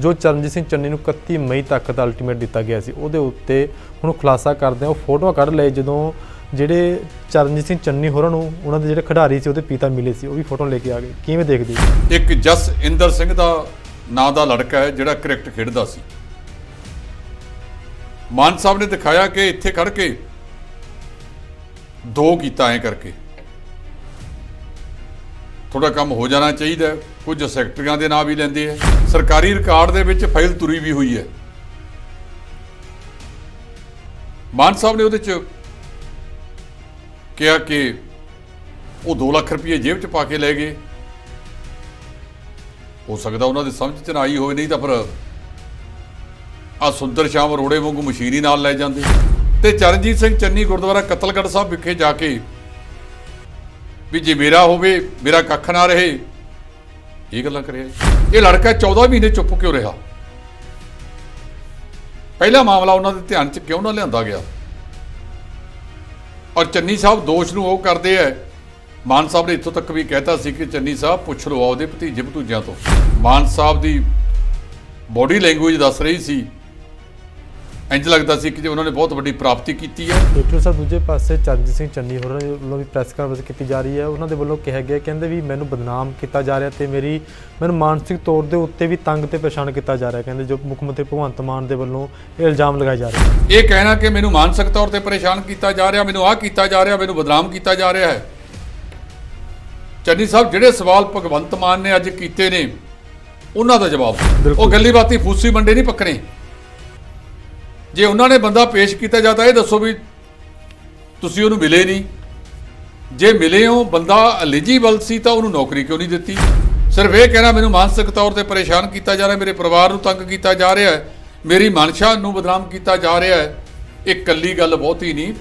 ਜੋ ਚਰਨਜੀਤ ਸਿੰਘ ਚੰਨੀ ਨੂੰ 31 ਮਈ ਤੱਕ ਦਾ ਅਲਟੀਮੇਟ ਦਿੱਤਾ ਗਿਆ ਸੀ ਉਹਦੇ ਉੱਤੇ ਹੁਣ ਖੁਲਾਸਾ ਕਰਦੇ ਆ ਉਹ ਫੋਟੋਆਂ ਕੱਢ ਲਏ ਜਦੋਂ ਜਿਹੜੇ ਚਰਨਜੀਤ ਸਿੰਘ ਚੰਨੀ ਹੋਰਾਂ ਨੂੰ ਉਹਨਾਂ ਦੇ ਜਿਹੜੇ ਖਿਡਾਰੀ ਸੀ ਉਹਦੇ ਪਿਤਾ ਮਿਲੇ ਸੀ ਉਹ ਵੀ ਫੋਟੋ ਲੈ ਕੇ ਆ ਗਏ ਕਿਵੇਂ ਦੇਖਦੇ ਇੱਕ ਜਸ ਇੰਦਰ ਸਿੰਘ ਦਾ ਨਾਂ ਦਾ ਲੜਕਾ ਹੈ ਜਿਹੜਾ ਕ੍ਰਿਕਟ ਖੇਡਦਾ ਸੀ ਮਾਨ ਸਾਹਿਬ ਨੇ ਦਿਖਾਇਆ ਕਿ ਇੱਥੇ ਖੜ ਕੇ ਦੋ ਕੀਤਾ ਐ ਕਰਕੇ ਥੋੜਾ ਕੰਮ ਹੋ ਜਾਣਾ ਚਾਹੀਦਾ ਕੁਝ ਸੈਕਟਰੀਆਂ ਦੇ ਨਾਂ ਵੀ ਲੈਂਦੇ ਆ ਸਰਕਾਰੀ ਰਿਕਾਰਡ ਦੇ ਵਿੱਚ ਫਾਈਲ ਤੁਰੀ ਵੀ ਹੋਈ ਹੈ ਮਾਨ ਸਾਹਿਬ ਨੇ ਉਹਦੇ ਚ ਕਿਹਾ ਕਿ ਉਹ 2 ਲੱਖ ਰੁਪਏ ਜੇਬ ਚ ਪਾ ਕੇ ਲੈ ਗਏ ਹੋ ਸਕਦਾ ਉਹਨਾਂ ਦੇ ਸਮਝ ਚ ਨਾ ਆਈ ਹੋਵੇ ਨਹੀਂ ਤਾਂ ਫਿਰ ਆ ਸੁੰਦਰ ਸ਼ਾਮ ਰੋੜੇ ਵਾਂਗੂ ਮਸ਼ੀਨੀ ਨਾਲ ਲੈ ਜਾਂਦੇ ਤੇ ਚਰਨਜੀਤ ਸਿੰਘ ਚੰਨੀ ਗੁਰਦੁਆਰਾ ਕਤਲਗੜ੍ਹ ਸਾਹਿਬ ਵਿਖੇ ਜਾ ਕੇ ਵੀ ਜੇ ਮੇਰਾ ਹੋਵੇ ਮੇਰਾ ਕੱਖ ਨਾ ਰਹੇ ਇਹ ਗੱਲਾਂ ਕਰਿਆ ਇਹ ਲੜਕਾ 14 ਮਹੀਨੇ ਚੁੱਪ ਕਿਉਂ ਰਿਹਾ ਪਹਿਲਾ ਮਾਮਲਾ ਉਹਨਾਂ ਦੇ ਧਿਆਨ 'ਚ ਕਿਉਂ ਨਾ ਲਿਆਂਦਾ ਗਿਆ ਔਰ ਚੰਨੀ ਸਾਹਿਬ ਦੋਸ਼ ਨੂੰ ਉਹ ਕਰਦੇ ਐ ਮਾਨ ਸਾਹਿਬ ਨੇ ਇੱਥੋਂ ਤੱਕ ਵੀ ਕਹਿਤਾ ਸੀ ਕਿ ਚੰਨੀ ਸਾਹਿਬ ਪੁੱਛ ਲਓ ਆਉਦੇ ਭਤੀਜੇ ਭਤੂਜਿਆਂ ਤੋਂ ਮਾਨ ਸਾਹਿਬ ਦੀ ਬੋਡੀ ਲੈਂਗੁਏਜ ਦੱਸ ਰਹੀ ਸੀ ਇੰਜ ਲੱਗਦਾ ਸੀ ਕਿ ਜੇ ਉਹਨਾਂ ਨੇ ਬਹੁਤ ਵੱਡੀ ਪ੍ਰਾਪਤੀ ਕੀਤੀ ਹੈ ਡਾਕਟਰ ਸਾਹਿਬ ਦੂਜੇ ਪਾਸੇ ਚੰਦ ਸਿੰਘ ਚੰਨੀ ਹੋਰਾਂ ਵੱਲੋਂ ਵੀ ਪ੍ਰੈਸ ਕਾਨਫਰੰਸ ਕੀਤੀ ਜਾ ਰਹੀ ਹੈ ਉਹਨਾਂ ਦੇ ਵੱਲੋਂ ਕਿਹਾ ਗਿਆ ਕਹਿੰਦੇ ਵੀ ਮੈਨੂੰ ਬਦਨਾਮ ਕੀਤਾ ਜਾ ਰਿਹਾ ਤੇ ਮੇਰੀ ਮੈਨੂੰ ਮਾਨਸਿਕ ਤੌਰ ਦੇ ਉੱਤੇ ਵੀ ਤੰਗ ਤੇ ਪਰੇਸ਼ਾਨ ਕੀਤਾ ਜਾ ਰਿਹਾ ਕਹਿੰਦੇ ਜੋ ਮੁੱਖ ਮੰਤਰੀ ਭਗਵੰਤ ਮਾਨ ਦੇ ਵੱਲੋਂ ਇਹ ਇਲਜ਼ਾਮ ਲਗਾਏ ਜਾ ਰਹੇ ਇਹ ਕਹਿਣਾ ਕਿ ਮੈਨੂੰ ਮਾਨਸਿਕ ਤੌਰ ਤੇ ਪਰੇਸ਼ਾਨ ਕੀਤਾ ਜਾ ਰਿਹਾ ਮੈਨੂੰ ਆਹ ਕੀਤਾ ਜਾ ਰਿਹਾ ਮੈਨੂੰ ਬਦਨਾਮ ਕੀਤਾ ਜਾ ਰਿਹਾ ਹੈ ਚੰਨੀ ਸਾਹਿਬ ਜਿਹੜੇ ਸਵਾਲ ਭਗਵੰਤ ਮਾਨ ਨੇ ਅੱਜ ਕੀਤੇ ਨੇ ਉਹਨਾਂ ਦਾ ਜਵਾਬ ਉਹ ਗੱਲੀ ਬਾਤੀ ਫੂਸੀ ਮੰਡੇ ਨਹੀਂ ਪੱਕਣੇ ਜੇ ਉਹਨਾਂ ਨੇ ਬੰਦਾ ਪੇਸ਼ ਕੀਤਾ ਜਾਂਦਾ ਇਹ ਦੱਸੋ ਵੀ ਤੁਸੀਂ ਉਹਨੂੰ ਮਿਲੇ ਨਹੀਂ ਜੇ ਮਿਲੇ ਹੋ ਬੰਦਾ ਐਲੀਜੀਬਲ ਸੀ ਤਾਂ ਉਹਨੂੰ ਨੌਕਰੀ ਕਿਉਂ ਨਹੀਂ ਦਿੱਤੀ ਸਿਰਫ ਇਹ ਕਹਿਣਾ ਮੈਨੂੰ ਮਾਨਸਿਕ ਤੌਰ ਤੇ ਪਰੇਸ਼ਾਨ ਕੀਤਾ ਜਾ ਰਿਹਾ ਮੇਰੇ ਪਰਿਵਾਰ ਨੂੰ ਤੰਗ ਕੀਤਾ ਜਾ ਰਿਹਾ ਹੈ ਮੇਰੀ ਮਨਸ਼ਾ ਨੂੰ ਬਦਨਾਮ ਕੀਤਾ ਜਾ ਰਿਹਾ ਹੈ ਇਹ ਕੱਲੀ ਗੱਲ ਬਹੁਤੀ ਨਹੀਂ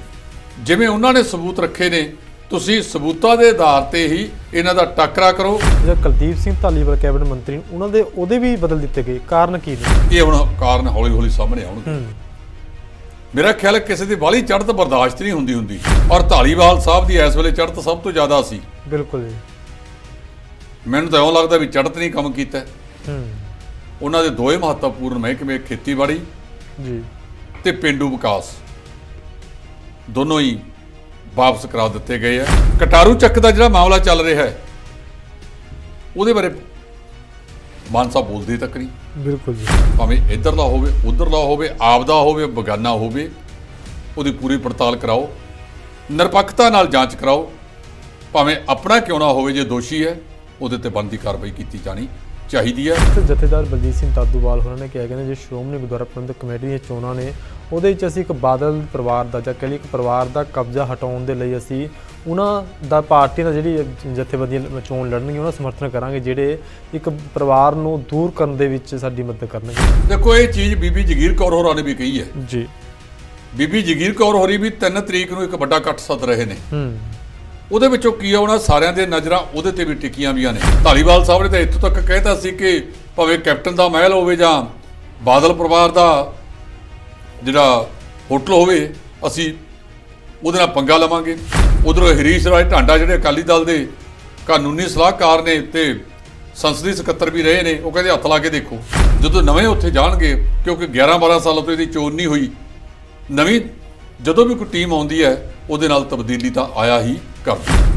ਜਿਵੇਂ ਉਹਨਾਂ ਨੇ ਸਬੂਤ ਰੱਖੇ ਨੇ ਤੁਸੀਂ ਸਬੂਤਾਂ ਦੇ ਆਧਾਰ ਤੇ ਹੀ ਇਹਨਾਂ ਦਾ ਟੱਕਰਾ ਕਰੋ ਜਿਹੜਾ ਕੁਲਦੀਪ ਸਿੰਘ ਧਾਲੀਵਾਲ ਕੈਬਨ ਮੰਤਰੀ ਉਹਨਾਂ ਦੇ ਉਹਦੇ ਵੀ ਬਦਲ ਦਿੱਤੇ ਗਏ ਕਾਰਨ ਕੀ ਨੇ ਇਹ ਹੁਣ ਕਾਰਨ ਹੌਲੀ-ਹੌਲੀ ਸਾਹਮਣੇ ਆਉਣਗੇ ਮੇਰਾ ਖਿਆਲ ਹੈ ਕਿਸੇ ਦੀ ਵਾਲੀ ਚੜ੍ਹਤ ਬਰਦਾਸ਼ਤ ਨਹੀਂ ਹੁੰਦੀ ਹੁੰਦੀ ਔਰ ਧਾਲੀਵਾਲ ਸਾਹਿਬ ਦੀ ਇਸ ਵੇਲੇ ਚੜ੍ਹਤ ਸਭ ਤੋਂ ਜ਼ਿਆਦਾ ਸੀ ਬਿਲਕੁਲ ਜੀ ਮੈਨੂੰ ਤਾਂ ਇਉਂ ਲੱਗਦਾ ਵੀ ਚੜ੍ਹਤ ਨਹੀਂ ਕੰਮ ਕੀਤਾ ਹੂੰ ਉਹਨਾਂ ਦੇ ਦੋਏ ਮਹੱਤਵਪੂਰਨ ਮਹਿਕਮੇ ਖੇਤੀਬਾੜੀ ਜੀ ਤੇ ਪਿੰਡੂ ਵਿਕਾਸ ਦੋਨੋਂ ਹੀ ਵਾਪਸ ਕਰਾ ਦਿੱਤੇ ਗਏ ਆ ਕਟਾਰੂ ਚੱਕ ਦਾ ਜਿਹੜਾ ਮਾਮਲਾ ਚੱਲ ਰਿਹਾ ਹੈ ਉਹਦੇ ਬਾਰੇ ਮਾਨ ਸਾਹਿਬ ਬੋਲਦੇ ਤੱਕ ਨਹੀਂ ਬਿਲਕੁਲ ਜੀ ਭਾਵੇਂ ਇਧਰਲਾ ਹੋਵੇ ਉਧਰਲਾ ਹੋਵੇ ਆਪਦਾ ਹੋਵੇ ਬਗਾਨਾ ਹੋਵੇ ਉਹਦੀ ਪੂਰੀ ਪੜਤਾਲ ਕਰਾਓ ਨਿਰਪੱਖਤਾ ਨਾਲ ਜਾਂਚ ਕਰਾਓ ਭਾਵੇਂ ਆਪਣਾ ਕਿਉਂ ਨਾ ਹੋਵੇ ਜੇ ਦੋਸ਼ੀ ਹੈ ਉਹਦੇ ਤੇ ਬੰਦੀ ਕਾਰਵਾਈ ਕੀਤੀ ਜਾਣੀ ਚਾਹੀਦੀ ਹੈ ਜਥੇਦਾਰ ਬਲਜੀਤ ਸਿੰਘ ਤਾਦੂਵਾਲ ਹੋਰਾਂ ਨੇ ਕਿਹਾ ਕਿ ਜੇ ਸ਼੍ਰੋਮਣੀ ਗੁਰਦੁਆਰਾ ਪ੍ਰਬੰਧਕ ਕਮੇਟੀ ਦੀਆਂ ਚੋਣਾਂ ਨੇ ਉਹਦੇ ਵਿੱਚ ਅਸੀਂ ਇੱਕ ਬਾਦਲ ਪਰਿਵਾਰ ਦਾ ਜਾਂ ਕਹਿੰਦੇ ਇੱਕ ਪਰਿਵਾਰ ਦਾ ਕਬਜ਼ਾ ਹਟਾਉਣ ਦੇ ਲਈ ਅਸੀਂ ਉਹਨਾਂ ਦਾ ਪਾਰਟੀ ਦਾ ਜਿਹੜੀ ਜਥੇਬੰਦੀ ਚੋਣ ਲੜਨਗੇ ਉਹਨਾਂ ਸਮਰਥਨ ਕਰਾਂਗੇ ਜਿਹੜੇ ਇੱਕ ਪਰਿਵਾਰ ਨੂੰ ਦੂਰ ਕਰਨ ਦੇ ਵਿੱਚ ਸਾਡੀ ਮਦਦ ਕਰਨਗੇ ਦੇਖੋ ਇਹ ਚੀਜ਼ ਬੀਬੀ ਜਗੀਰ ਕੌਰ ਹੋਰਾਂ ਨੇ ਵੀ ਕਹੀ ਹੈ ਜੀ ਬੀਬੀ ਜਗੀਰ ਕੌਰ ਹੋਰੀ ਵੀ 3 ਤਰੀਕ ਨੂੰ ਇੱਕ ਵੱਡਾ ਇਕੱਠ ਸੱਦ ਰਹੇ ਨੇ ਹੂੰ ਉਹਦੇ ਵਿੱਚੋਂ ਕੀ ਆਉਣਾ ਸਾਰਿਆਂ ਦੇ ਨਜ਼ਰਾਂ ਉਹਦੇ ਤੇ ਵੀ ਟਿਕੀਆਂ ਵੀਆਂ ਨੇ ਢਾਲੀਵਾਲ ਸਾਹਿਬ ਨੇ ਤਾਂ ਇੱਥੋਂ ਤੱਕ ਕਹਿਤਾ ਸੀ ਕਿ ਭਾਵੇਂ ਕੈਪਟਨ ਦਾ ਮਹਿਲ ਹੋਵੇ ਜਾਂ ਬਾਦਲ ਪਰਿਵਾਰ ਦਾ ਜਿਹੜਾ ਹੋਟਲ ਹੋਵੇ ਅਸੀਂ ਉਹਦੇ ਨਾਲ ਪੰਗਾ ਲਵਾਂਗੇ ਉਧਰ ਹਰੀਸ਼ ਰਾਜ ਢਾਂਡਾ ਜਿਹੜੇ ਅਕਾਲੀ ਦਲ ਦੇ ਕਾਨੂੰਨੀ ਸਲਾਹਕਾਰ ਨੇ ਤੇ ਸੰਸਦੀ ਸਕੱਤਰ ਵੀ ਰਹੇ ਨੇ ਉਹ ਕਹਿੰਦੇ ਹੱਥ ਲਾ ਕੇ ਦੇਖੋ ਜਦੋਂ ਨਵੇਂ ਉੱਥੇ ਜਾਣਗੇ ਕਿਉਂਕਿ 11 12 ਸਾਲ ਤੋਂ ਇਹਦੀ ਚੋਣ ਨਹੀਂ ਹੋਈ ਨਵੀਂ ਜਦੋਂ ਵੀ ਕੋਈ ਟੀਮ ਆਉਂਦੀ ਹੈ ਉਹਦੇ ਨਾਲ ਤਬਦੀਲੀ ਤਾਂ ਆਇਆ ਹੀ ਕਰਦੀ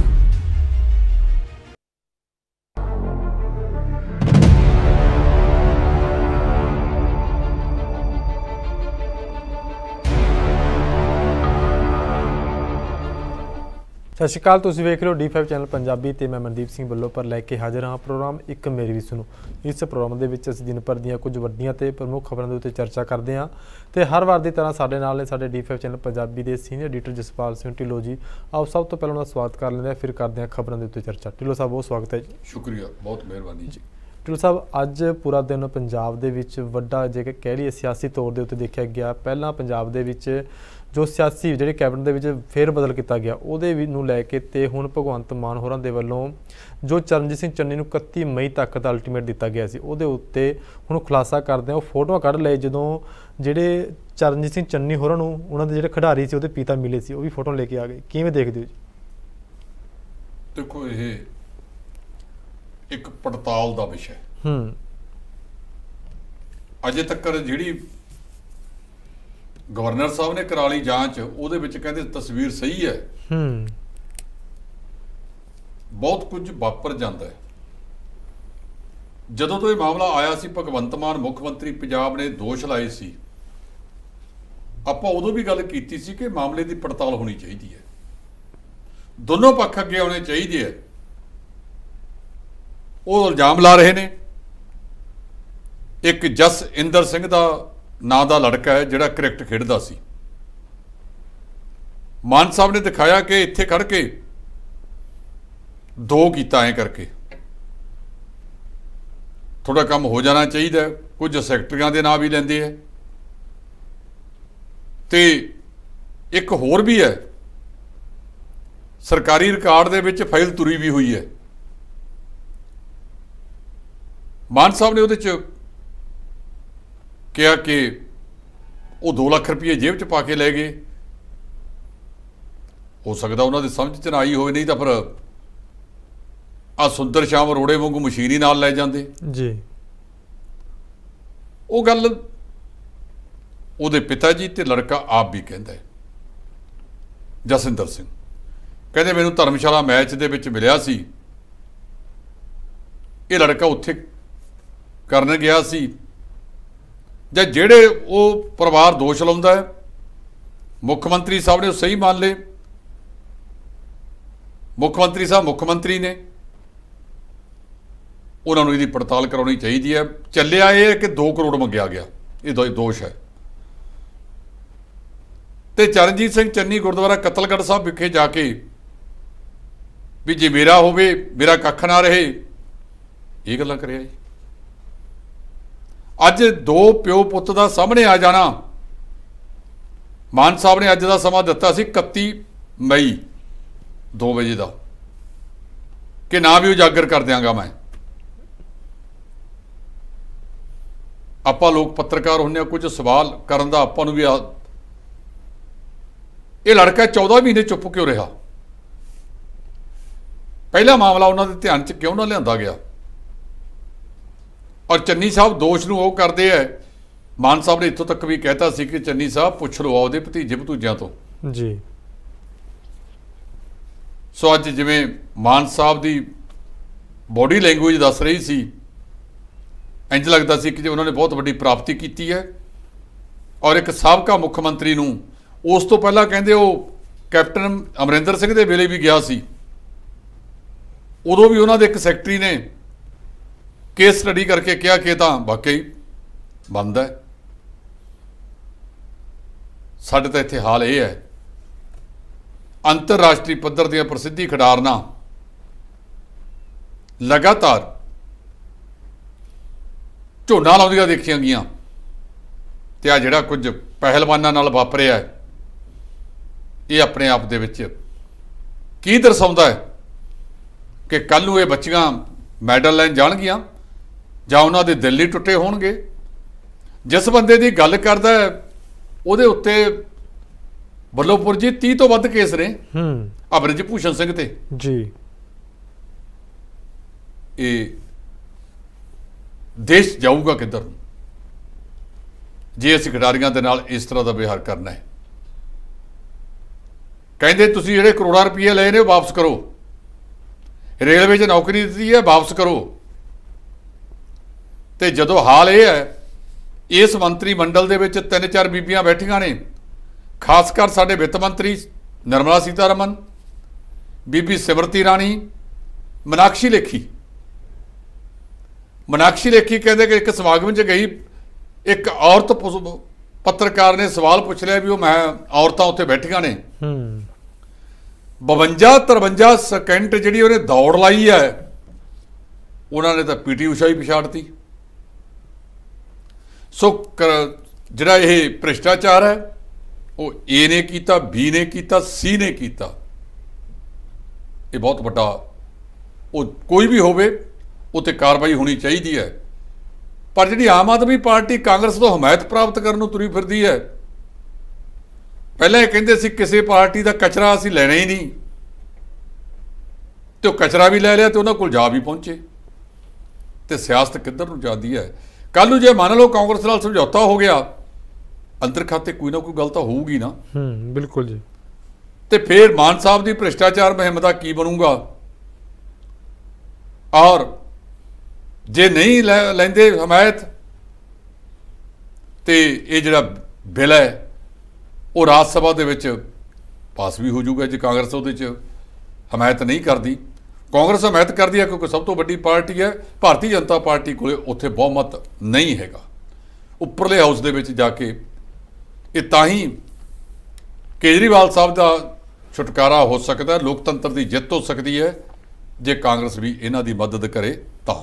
ਸਤਿ ਸ਼੍ਰੀ ਅਕਾਲ ਤੁਸੀਂ ਵੇਖ ਰਹੇ ਹੋ D5 ਚੈਨਲ ਪੰਜਾਬੀ ਤੇ ਮੈਂ ਮਨਦੀਪ ਸਿੰਘ ਵੱਲੋਂ ਪਰ ਲੈ ਕੇ ਹਾਜ਼ਰ ਹਾਂ ਪ੍ਰੋਗਰਾਮ ਇੱਕ ਮੇਰੀ ਵੀ ਸੁਣੋ ਇਸ ਪ੍ਰੋਗਰਾਮ ਦੇ ਵਿੱਚ ਅਸੀਂ ਦਿਨ ਭਰ ਦੀਆਂ ਕੁਝ ਵੱਡੀਆਂ ਤੇ ਪ੍ਰਮੁੱਖ ਖਬਰਾਂ ਦੇ ਉੱਤੇ ਚਰਚਾ ਕਰਦੇ ਹਾਂ ਤੇ ਹਰ ਵਾਰ ਦੀ ਤਰ੍ਹਾਂ ਸਾਡੇ ਨਾਲ ਨੇ ਸਾਡੇ D5 ਚੈਨਲ ਪੰਜਾਬੀ ਦੇ ਸੀਨੀਅਰ ਐਡੀਟਰ ਜਸਪਾਲ ਸਿੰਘ ਢਿੱਲੋ ਜੀ ਆਪ ਸਭ ਤੋਂ ਪਹਿਲਾਂ ਉਹਨਾਂ ਦਾ ਸਵਾਗਤ ਕਰ ਲੈਂਦੇ ਹਾਂ ਫਿਰ ਕਰਦੇ ਹਾਂ ਖਬਰਾਂ ਦੇ ਉੱਤੇ ਚਰਚਾ ਢਿੱਲੋ ਸਾਹਿਬ ਬਹੁਤ ਸਵਾਗਤ ਹੈ ਜੀ ਸ਼ੁਕਰੀਆ ਬਹੁਤ ਮਿਹਰਬਾਨੀ ਜੀ ਢਿੱਲੋ ਸਾਹਿਬ ਅੱਜ ਪੂਰਾ ਦਿਨ ਪੰਜਾਬ ਦੇ ਵਿੱਚ ਵੱਡਾ ਜੇ ਕਹਿ ਲਈਏ ਸਿਆਸੀ ਤੌਰ ਦੇ ਉੱਤੇ ਦੇਖਿਆ ਗਿਆ ਪਹਿਲਾਂ ਪੰਜਾਬ ਦੇ ਵਿੱਚ ਜੋ ਸਿਆਸੀ ਜਿਹੜੇ ਕੈਬਨਟ ਦੇ ਵਿੱਚ ਫੇਰ ਬਦਲ ਕੀਤਾ ਗਿਆ ਉਹਦੇ ਵੀ ਨੂੰ ਲੈ ਕੇ ਤੇ ਹੁਣ ਭਗਵੰਤ ਮਾਨ ਹੋਰਾਂ ਦੇ ਵੱਲੋਂ ਜੋ ਚਰਨਜੀਤ ਸਿੰਘ ਚੰਨੀ ਨੂੰ 31 ਮਈ ਤੱਕ ਦਾ ਅਲਟੀਮੇਟ ਦਿੱਤਾ ਗਿਆ ਸੀ ਉਹਦੇ ਉੱਤੇ ਹੁਣ ਖੁਲਾਸਾ ਕਰਦੇ ਆ ਉਹ ਫੋਟੋਆਂ ਕੱਢ ਲਏ ਜਦੋਂ ਜਿਹੜੇ ਚਰਨਜੀਤ ਸਿੰਘ ਚੰਨੀ ਹੋਰਾਂ ਨੂੰ ਉਹਨਾਂ ਦੇ ਜਿਹੜੇ ਖਿਡਾਰੀ ਸੀ ਉਹਦੇ ਪਿਤਾ ਮਿਲੇ ਸੀ ਉਹ ਵੀ ਫੋਟੋ ਲੈ ਕੇ ਆ ਗਏ ਕਿਵੇਂ ਦੇਖਦੇ ਹੋ ਜੀ ਦੇਖੋ ਇਹ ਇੱਕ ਪੜਤਾਲ ਦਾ ਵਿਸ਼ਾ ਹੈ ਹੂੰ ਅਜੇ ਤੱਕ ਜਿਹੜੀ ਗਵਰਨਰ ਸਾਹਿਬ ਨੇ ਕਰਾ ਲਈ ਜਾਂਚ ਉਹਦੇ ਵਿੱਚ ਕਹਿੰਦੇ ਤਸਵੀਰ ਸਹੀ ਹੈ ਹੂੰ ਬਹੁਤ ਕੁਝ ਵਾਪਰ ਜਾਂਦਾ ਹੈ ਜਦੋਂ ਤੋਂ ਇਹ ਮਾਮਲਾ ਆਇਆ ਸੀ ਭਗਵੰਤ ਮਾਨ ਮੁੱਖ ਮੰਤਰੀ ਪੰਜਾਬ ਨੇ ਦੋਸ਼ ਲਾਏ ਸੀ ਆਪਾਂ ਉਦੋਂ ਵੀ ਗੱਲ ਕੀਤੀ ਸੀ ਕਿ ਮਾਮਲੇ ਦੀ ਪੜਤਾਲ ਹੋਣੀ ਚਾਹੀਦੀ ਹੈ ਦੋਨੋਂ ਪੱਖ ਅੱਗੇ ਆਉਣੇ ਚਾਹੀਦੇ ਹੈ ਉਹ ਇਲਜ਼ਾਮ ਲਾ ਰਹੇ ਨੇ ਇੱਕ ਜਸ ਇੰਦਰ ਸਿੰਘ ਦਾ ਨਾਂ ਦਾ ਲੜਕਾ ਹੈ ਜਿਹੜਾ ਕ੍ਰਿਕਟ ਖੇਡਦਾ ਸੀ ਮਾਨ ਸਾਹਿਬ ਨੇ ਦਿਖਾਇਆ ਕਿ ਇੱਥੇ ਖੜ ਕੇ ਦੋ ਕੀਤਾ ਐ ਕਰਕੇ ਥੋੜਾ ਕੰਮ ਹੋ ਜਾਣਾ ਚਾਹੀਦਾ ਕੁਝ ਸੈਕਟਰੀਆਂ ਦੇ ਨਾਂ ਵੀ ਲੈਂਦੇ ਐ ਤੇ ਇੱਕ ਹੋਰ ਵੀ ਹੈ ਸਰਕਾਰੀ ਰਿਕਾਰਡ ਦੇ ਵਿੱਚ ਫਾਈਲ ਤੁਰੀ ਵੀ ਹੋਈ ਹੈ ਮਾਨ ਸਾਹਿਬ ਨੇ ਉਹਦੇ 'ਚ ਕਿਹਾ ਕਿ ਉਹ 2 ਲੱਖ ਰੁਪਏ ਜੇਬ 'ਚ ਪਾ ਕੇ ਲੈ ਗਏ ਹੋ ਸਕਦਾ ਉਹਨਾਂ ਦੀ ਸਮਝ 'ਚ ਨਾ ਆਈ ਹੋਵੇ ਨਹੀਂ ਤਾਂ ਫਿਰ ਆ ਸੁੰਦਰ ਸ਼ਾਮ ਰੋੜੇ ਵਾਂਗੂ ਮਸ਼ੀਨੀ ਨਾਲ ਲੈ ਜਾਂਦੇ ਜੀ ਉਹ ਗੱਲ ਉਹਦੇ ਪਿਤਾ ਜੀ ਤੇ ਲੜਕਾ ਆਪ ਵੀ ਕਹਿੰਦਾ ਹੈ ਜਸਿੰਦਰ ਸਿੰਘ ਕਹਿੰਦੇ ਮੈਨੂੰ ਧਰਮਸ਼ਾਲਾ ਮੈਚ ਦੇ ਵਿੱਚ ਮਿਲਿਆ ਸੀ ਇਹ ਲੜਕਾ ਉੱਥੇ ਕਰਨ ਗਿਆ ਸੀ ਜਾਂ ਜਿਹੜੇ ਉਹ ਪਰਿਵਾਰ ਦੋਸ਼ ਲਾਉਂਦਾ ਹੈ ਮੁੱਖ ਮੰਤਰੀ ਸਾਹਿਬ ਨੇ ਸਹੀ ਮੰਨ ਲਏ ਮੁੱਖ ਮੰਤਰੀ ਸਾਹਿਬ ਮੁੱਖ ਮੰਤਰੀ ਨੇ ਉਹਨਾਂ ਨੂੰ ਇਹਦੀ ਪੜਤਾਲ ਕਰਾਉਣੀ ਚਾਹੀਦੀ ਹੈ ਚੱਲਿਆ ਇਹ ਕਿ 2 ਕਰੋੜ ਮੰਗਿਆ ਗਿਆ ਇਹ ਦੋਸ਼ ਹੈ ਤੇ ਚਰਨਜੀਤ ਸਿੰਘ ਚੰਨੀ ਗੁਰਦੁਆਰਾ ਕਤਲਗੜ੍ਹ ਸਾਹਿਬ ਵਿਖੇ ਜਾ ਕੇ ਵੀ ਜੇ ਮੇਰਾ ਹੋਵੇ ਮੇਰਾ ਕੱਖ ਨਾ ਰਹੇ ਇਹ ਗੱਲਾਂ ਕਰਿਆ ਜੀ ਅੱਜ ਦੋ ਪਿਓ ਪੁੱਤ ਦਾ ਸਾਹਮਣੇ ਆ ਜਾਣਾ ਮਾਨ ਸਾਹਿਬ ਨੇ ਅੱਜ ਦਾ ਸਮਾਂ ਦਿੱਤਾ ਸੀ 31 ਮਈ 2 ਵਜੇ ਦਾ ਕਿ ਨਾ ਵੀ ਉਜਾਗਰ ਕਰ ਦਿਆਂਗਾ ਮੈਂ ਆਪਾਂ ਲੋਕ ਪੱਤਰਕਾਰ ਹੁੰਨੇ ਆ ਕੁਝ ਸਵਾਲ ਕਰਨ ਦਾ ਆਪਾਂ ਨੂੰ ਵੀ ਇਹ ਲੜਕਾ 14 ਮਹੀਨੇ ਚੁੱਪ ਕਿਉਂ ਰਿਹਾ ਪਹਿਲਾ ਮਾਮਲਾ ਉਹਨਾਂ ਦੇ ਧਿਆਨ 'ਚ ਕਿਉਂ ਨਾ ਲਿਆਂਦਾ ਗਿਆ ਔਰ ਚੰਨੀ ਸਾਹਿਬ ਦੋਸ਼ ਨੂੰ ਉਹ ਕਰਦੇ ਆ ਮਾਨ ਸਾਹਿਬ ਨੇ ਇੱਥੋਂ ਤੱਕ ਵੀ ਕਹਿਤਾ ਸੀ ਕਿ ਚੰਨੀ ਸਾਹਿਬ ਪੁੱਛ ਲਓ ਆਉਦੇ ਭਤੀਜੇ ਭਤੂਜਿਆਂ ਤੋਂ ਜੀ ਸੋ ਅੱਜ ਜਿਵੇਂ ਮਾਨ ਸਾਹਿਬ ਦੀ ਬੋਡੀ ਲੈਂਗੁਏਜ ਦੱਸ ਰਹੀ ਸੀ ਇੰਜ ਲੱਗਦਾ ਸੀ ਕਿ ਜੇ ਉਹਨਾਂ ਨੇ ਬਹੁਤ ਵੱਡੀ ਪ੍ਰਾਪਤੀ ਕੀਤੀ ਹੈ ਔਰ ਇੱਕ ਸਾਬਕਾ ਮੁੱਖ ਮੰਤਰੀ ਨੂੰ ਉਸ ਤੋਂ ਪਹਿਲਾਂ ਕਹਿੰਦੇ ਉਹ ਕੈਪਟਨ ਅਮਰਿੰਦਰ ਸਿੰਘ ਦੇ ਵੇਲੇ ਵੀ ਗਿਆ ਸੀ ਉਦੋਂ ਵੀ ਉਹਨਾਂ ਦੇ ਇੱਕ ਸੈਕਟਰੀ ਨੇ ਕੇਸ ਸਟੱਡੀ ਕਰਕੇ ਕਿਹਾ ਕਿ ਤਾਂ ਵਾਕਈ ਬੰਦ ਹੈ ਸਾਡੇ ਤਾਂ ਇੱਥੇ ਹਾਲ ਇਹ ਹੈ ਅੰਤਰਰਾਸ਼ਟਰੀ ਪੱਧਰ ਦੀਆਂ ਪ੍ਰਸਿੱਧੀ ਖਿਡਾਰਨਾ ਲਗਾਤਾਰ ਝੋਨਾ ਲਾਉਂਦੀਆਂ ਦੇਖੀਆਂ ਗਈਆਂ ਤੇ ਆ ਜਿਹੜਾ ਕੁਝ ਪਹਿਲਵਾਨਾਂ ਨਾਲ ਵਾਪਰਿਆ ਹੈ ਇਹ ਆਪਣੇ ਆਪ ਦੇ ਵਿੱਚ ਕੀ ਦਰਸਾਉਂਦਾ ਹੈ ਕਿ ਕੱਲ ਨੂੰ ਇਹ ਬੱਚੀਆਂ ਮੈਡਲ ਲੈਣ ਜਾਣਗੀਆਂ ਜਾਂ ਉਹਨਾਂ ਦੇ ਦਿਲ ਹੀ ਟੁੱਟੇ ਹੋਣਗੇ ਜਿਸ ਬੰਦੇ ਦੀ ਗੱਲ ਕਰਦਾ ਉਹਦੇ ਉੱਤੇ ਬੱਲੋਪੁਰ ਜੀ 30 ਤੋਂ ਵੱਧ ਕੇਸ ਨੇ ਹੂੰ ਅਬਰਜ ਭੂਸ਼ਣ ਸਿੰਘ ਤੇ ਜੀ ਇਹ ਦੇਸ਼ ਜਾਊਗਾ ਕਿੱਧਰ ਜੇ ਅਸੀਂ ਖਿਡਾਰੀਆਂ ਦੇ ਨਾਲ ਇਸ ਤਰ੍ਹਾਂ ਦਾ ਵਿਹਾਰ ਕਰਨਾ ਹੈ ਕਹਿੰਦੇ ਤੁਸੀਂ ਜਿਹੜੇ ਕਰੋੜਾਂ ਰੁਪਏ ਲਏ ਨੇ ਵਾਪਸ ਕਰੋ ਰੇਲਵੇ 'ਚ ਨੌਕਰੀ ਦਿੱਤੀ ਹੈ ਵਾਪਸ ਕਰੋ ਤੇ ਜਦੋਂ ਹਾਲ ਇਹ ਹੈ ਇਸ ਮੰਤਰੀ ਮੰਡਲ ਦੇ ਵਿੱਚ ਤਿੰਨ ਚਾਰ ਬੀਬੀਆਂ ਬੈਠੀਆਂ ਨੇ ਖਾਸ ਕਰ ਸਾਡੇ ਵਿੱਤ ਮੰਤਰੀ ਨਰਮਲਾ ਸੀਤਾਰਮਨ ਬੀਬੀ ਸਿਮਰਤੀ ਰਾਣੀ ਮਨਾਕਸ਼ੀ ਲੇਖੀ ਮਨਾਕਸ਼ੀ ਲੇਖੀ ਕਹਿੰਦੇ ਕਿ ਇੱਕ ਸਮਾਗਮ ਵਿੱਚ ਗਈ ਇੱਕ ਔਰਤ ਪੱਤਰਕਾਰ ਨੇ ਸਵਾਲ ਪੁੱਛ ਲਿਆ ਵੀ ਉਹ ਮੈਂ ਔਰਤਾਂ ਉੱਥੇ ਬੈਠੀਆਂ ਨੇ ਹੂੰ 52 53 ਸਕਿੰਟ ਜਿਹੜੀ ਉਹਨੇ ਦੌੜ ਲਾਈ ਹੈ ਉਹਨਾਂ ਨੇ ਤਾਂ ਪੀਟੀ ਉਸ਼ਾ ਹੀ ਪਛਾੜਤੀ ਸੋ ਜਿਹੜਾ ਇਹ ਭ੍ਰਿਸ਼ਟਾਚਾਰ ਹੈ ਉਹ ਏ ਨੇ ਕੀਤਾ ਬੀ ਨੇ ਕੀਤਾ ਸੀ ਨੇ ਕੀਤਾ ਇਹ ਬਹੁਤ ਵੱਡਾ ਉਹ ਕੋਈ ਵੀ ਹੋਵੇ ਉਹ ਤੇ ਕਾਰਵਾਈ ਹੋਣੀ ਚਾਹੀਦੀ ਹੈ ਪਰ ਜਿਹੜੀ ਆਮ ਆਦਮੀ ਪਾਰਟੀ ਕਾਂਗਰਸ ਤੋਂ ਹਮਾਇਤ ਪ੍ਰਾਪਤ ਕਰਨ ਨੂੰ ਤੁਰੀ ਫਿਰਦੀ ਹੈ ਪਹਿਲਾਂ ਇਹ ਕਹਿੰਦੇ ਸੀ ਕਿਸੇ ਪਾਰਟੀ ਦਾ ਕਚਰਾ ਅਸੀਂ ਲੈਣਾ ਹੀ ਨਹੀਂ ਤੇ ਉਹ ਕਚਰਾ ਵੀ ਲੈ ਲਿਆ ਤੇ ਉਹਨਾਂ ਕੋਲ ਜਾ ਵੀ ਪਹੁੰਚੇ ਤੇ ਸਿਆਸਤ ਕਿੱਧਰ ਨੂੰ ਜਾਂਦੀ ਹੈ ਕੱਲ ਨੂੰ ਜੇ ਮੰਨ ਲਓ ਕਾਂਗਰਸ ਨਾਲ ਸਮਝੌਤਾ ਹੋ ਗਿਆ ਅੰਦਰ ਖਾਤੇ ਕੋਈ ਨਾ ਕੋਈ ਗੱਲ ਤਾਂ ਹੋਊਗੀ ਨਾ ਹੂੰ ਬਿਲਕੁਲ ਜੀ ਤੇ ਫਿਰ ਮਾਨ ਸਾਹਿਬ ਦੀ ਭ੍ਰਿਸ਼ਟਾਚਾਰ ਮਹਿਮ ਦਾ ਕੀ ਬਣੂਗਾ ਔਰ ਜੇ ਨਹੀਂ ਲੈਂਦੇ ਹਮਾਇਤ ਤੇ ਇਹ ਜਿਹੜਾ ਬਿੱਲ ਹੈ ਉਹ ਰਾਜ ਸਭਾ ਦੇ ਵਿੱਚ ਪਾਸ ਵੀ ਹੋ ਜਾਊਗਾ ਜੇ ਕਾਂਗਰਸ ਉਹਦੇ 'ਚ ਹਮਾਇਤ ਨਹੀਂ ਕਰਦੀ ਕਾਂਗਰਸ ਹਮਾਇਤ ਕਰਦੀ ਹੈ ਕਿਉਂਕਿ ਸਭ ਤੋਂ ਵੱਡੀ ਪਾਰਟੀ ਹੈ ਭਾਰਤੀ ਜਨਤਾ ਪਾਰਟੀ ਕੋਲੇ ਉੱਥੇ ਬਹੁਮਤ ਨਹੀਂ ਹੈਗਾ ਉੱਪਰਲੇ ਹਾਊਸ ਦੇ ਵਿੱਚ ਜਾ ਕੇ ਇਹ ਤਾਂ ਹੀ ਕੇਜਰੀਵਾਲ ਸਾਹਿਬ ਦਾ ਛੁਟਕਾਰਾ ਹੋ ਸਕਦਾ ਹੈ ਲੋਕਤੰਤਰ ਦੀ ਜਿੱਤ ਹੋ ਸਕਦੀ ਹੈ ਜੇ ਕਾਂਗਰਸ ਵੀ ਇਹਨਾਂ ਦੀ ਮਦਦ ਕਰੇ ਤਾਂ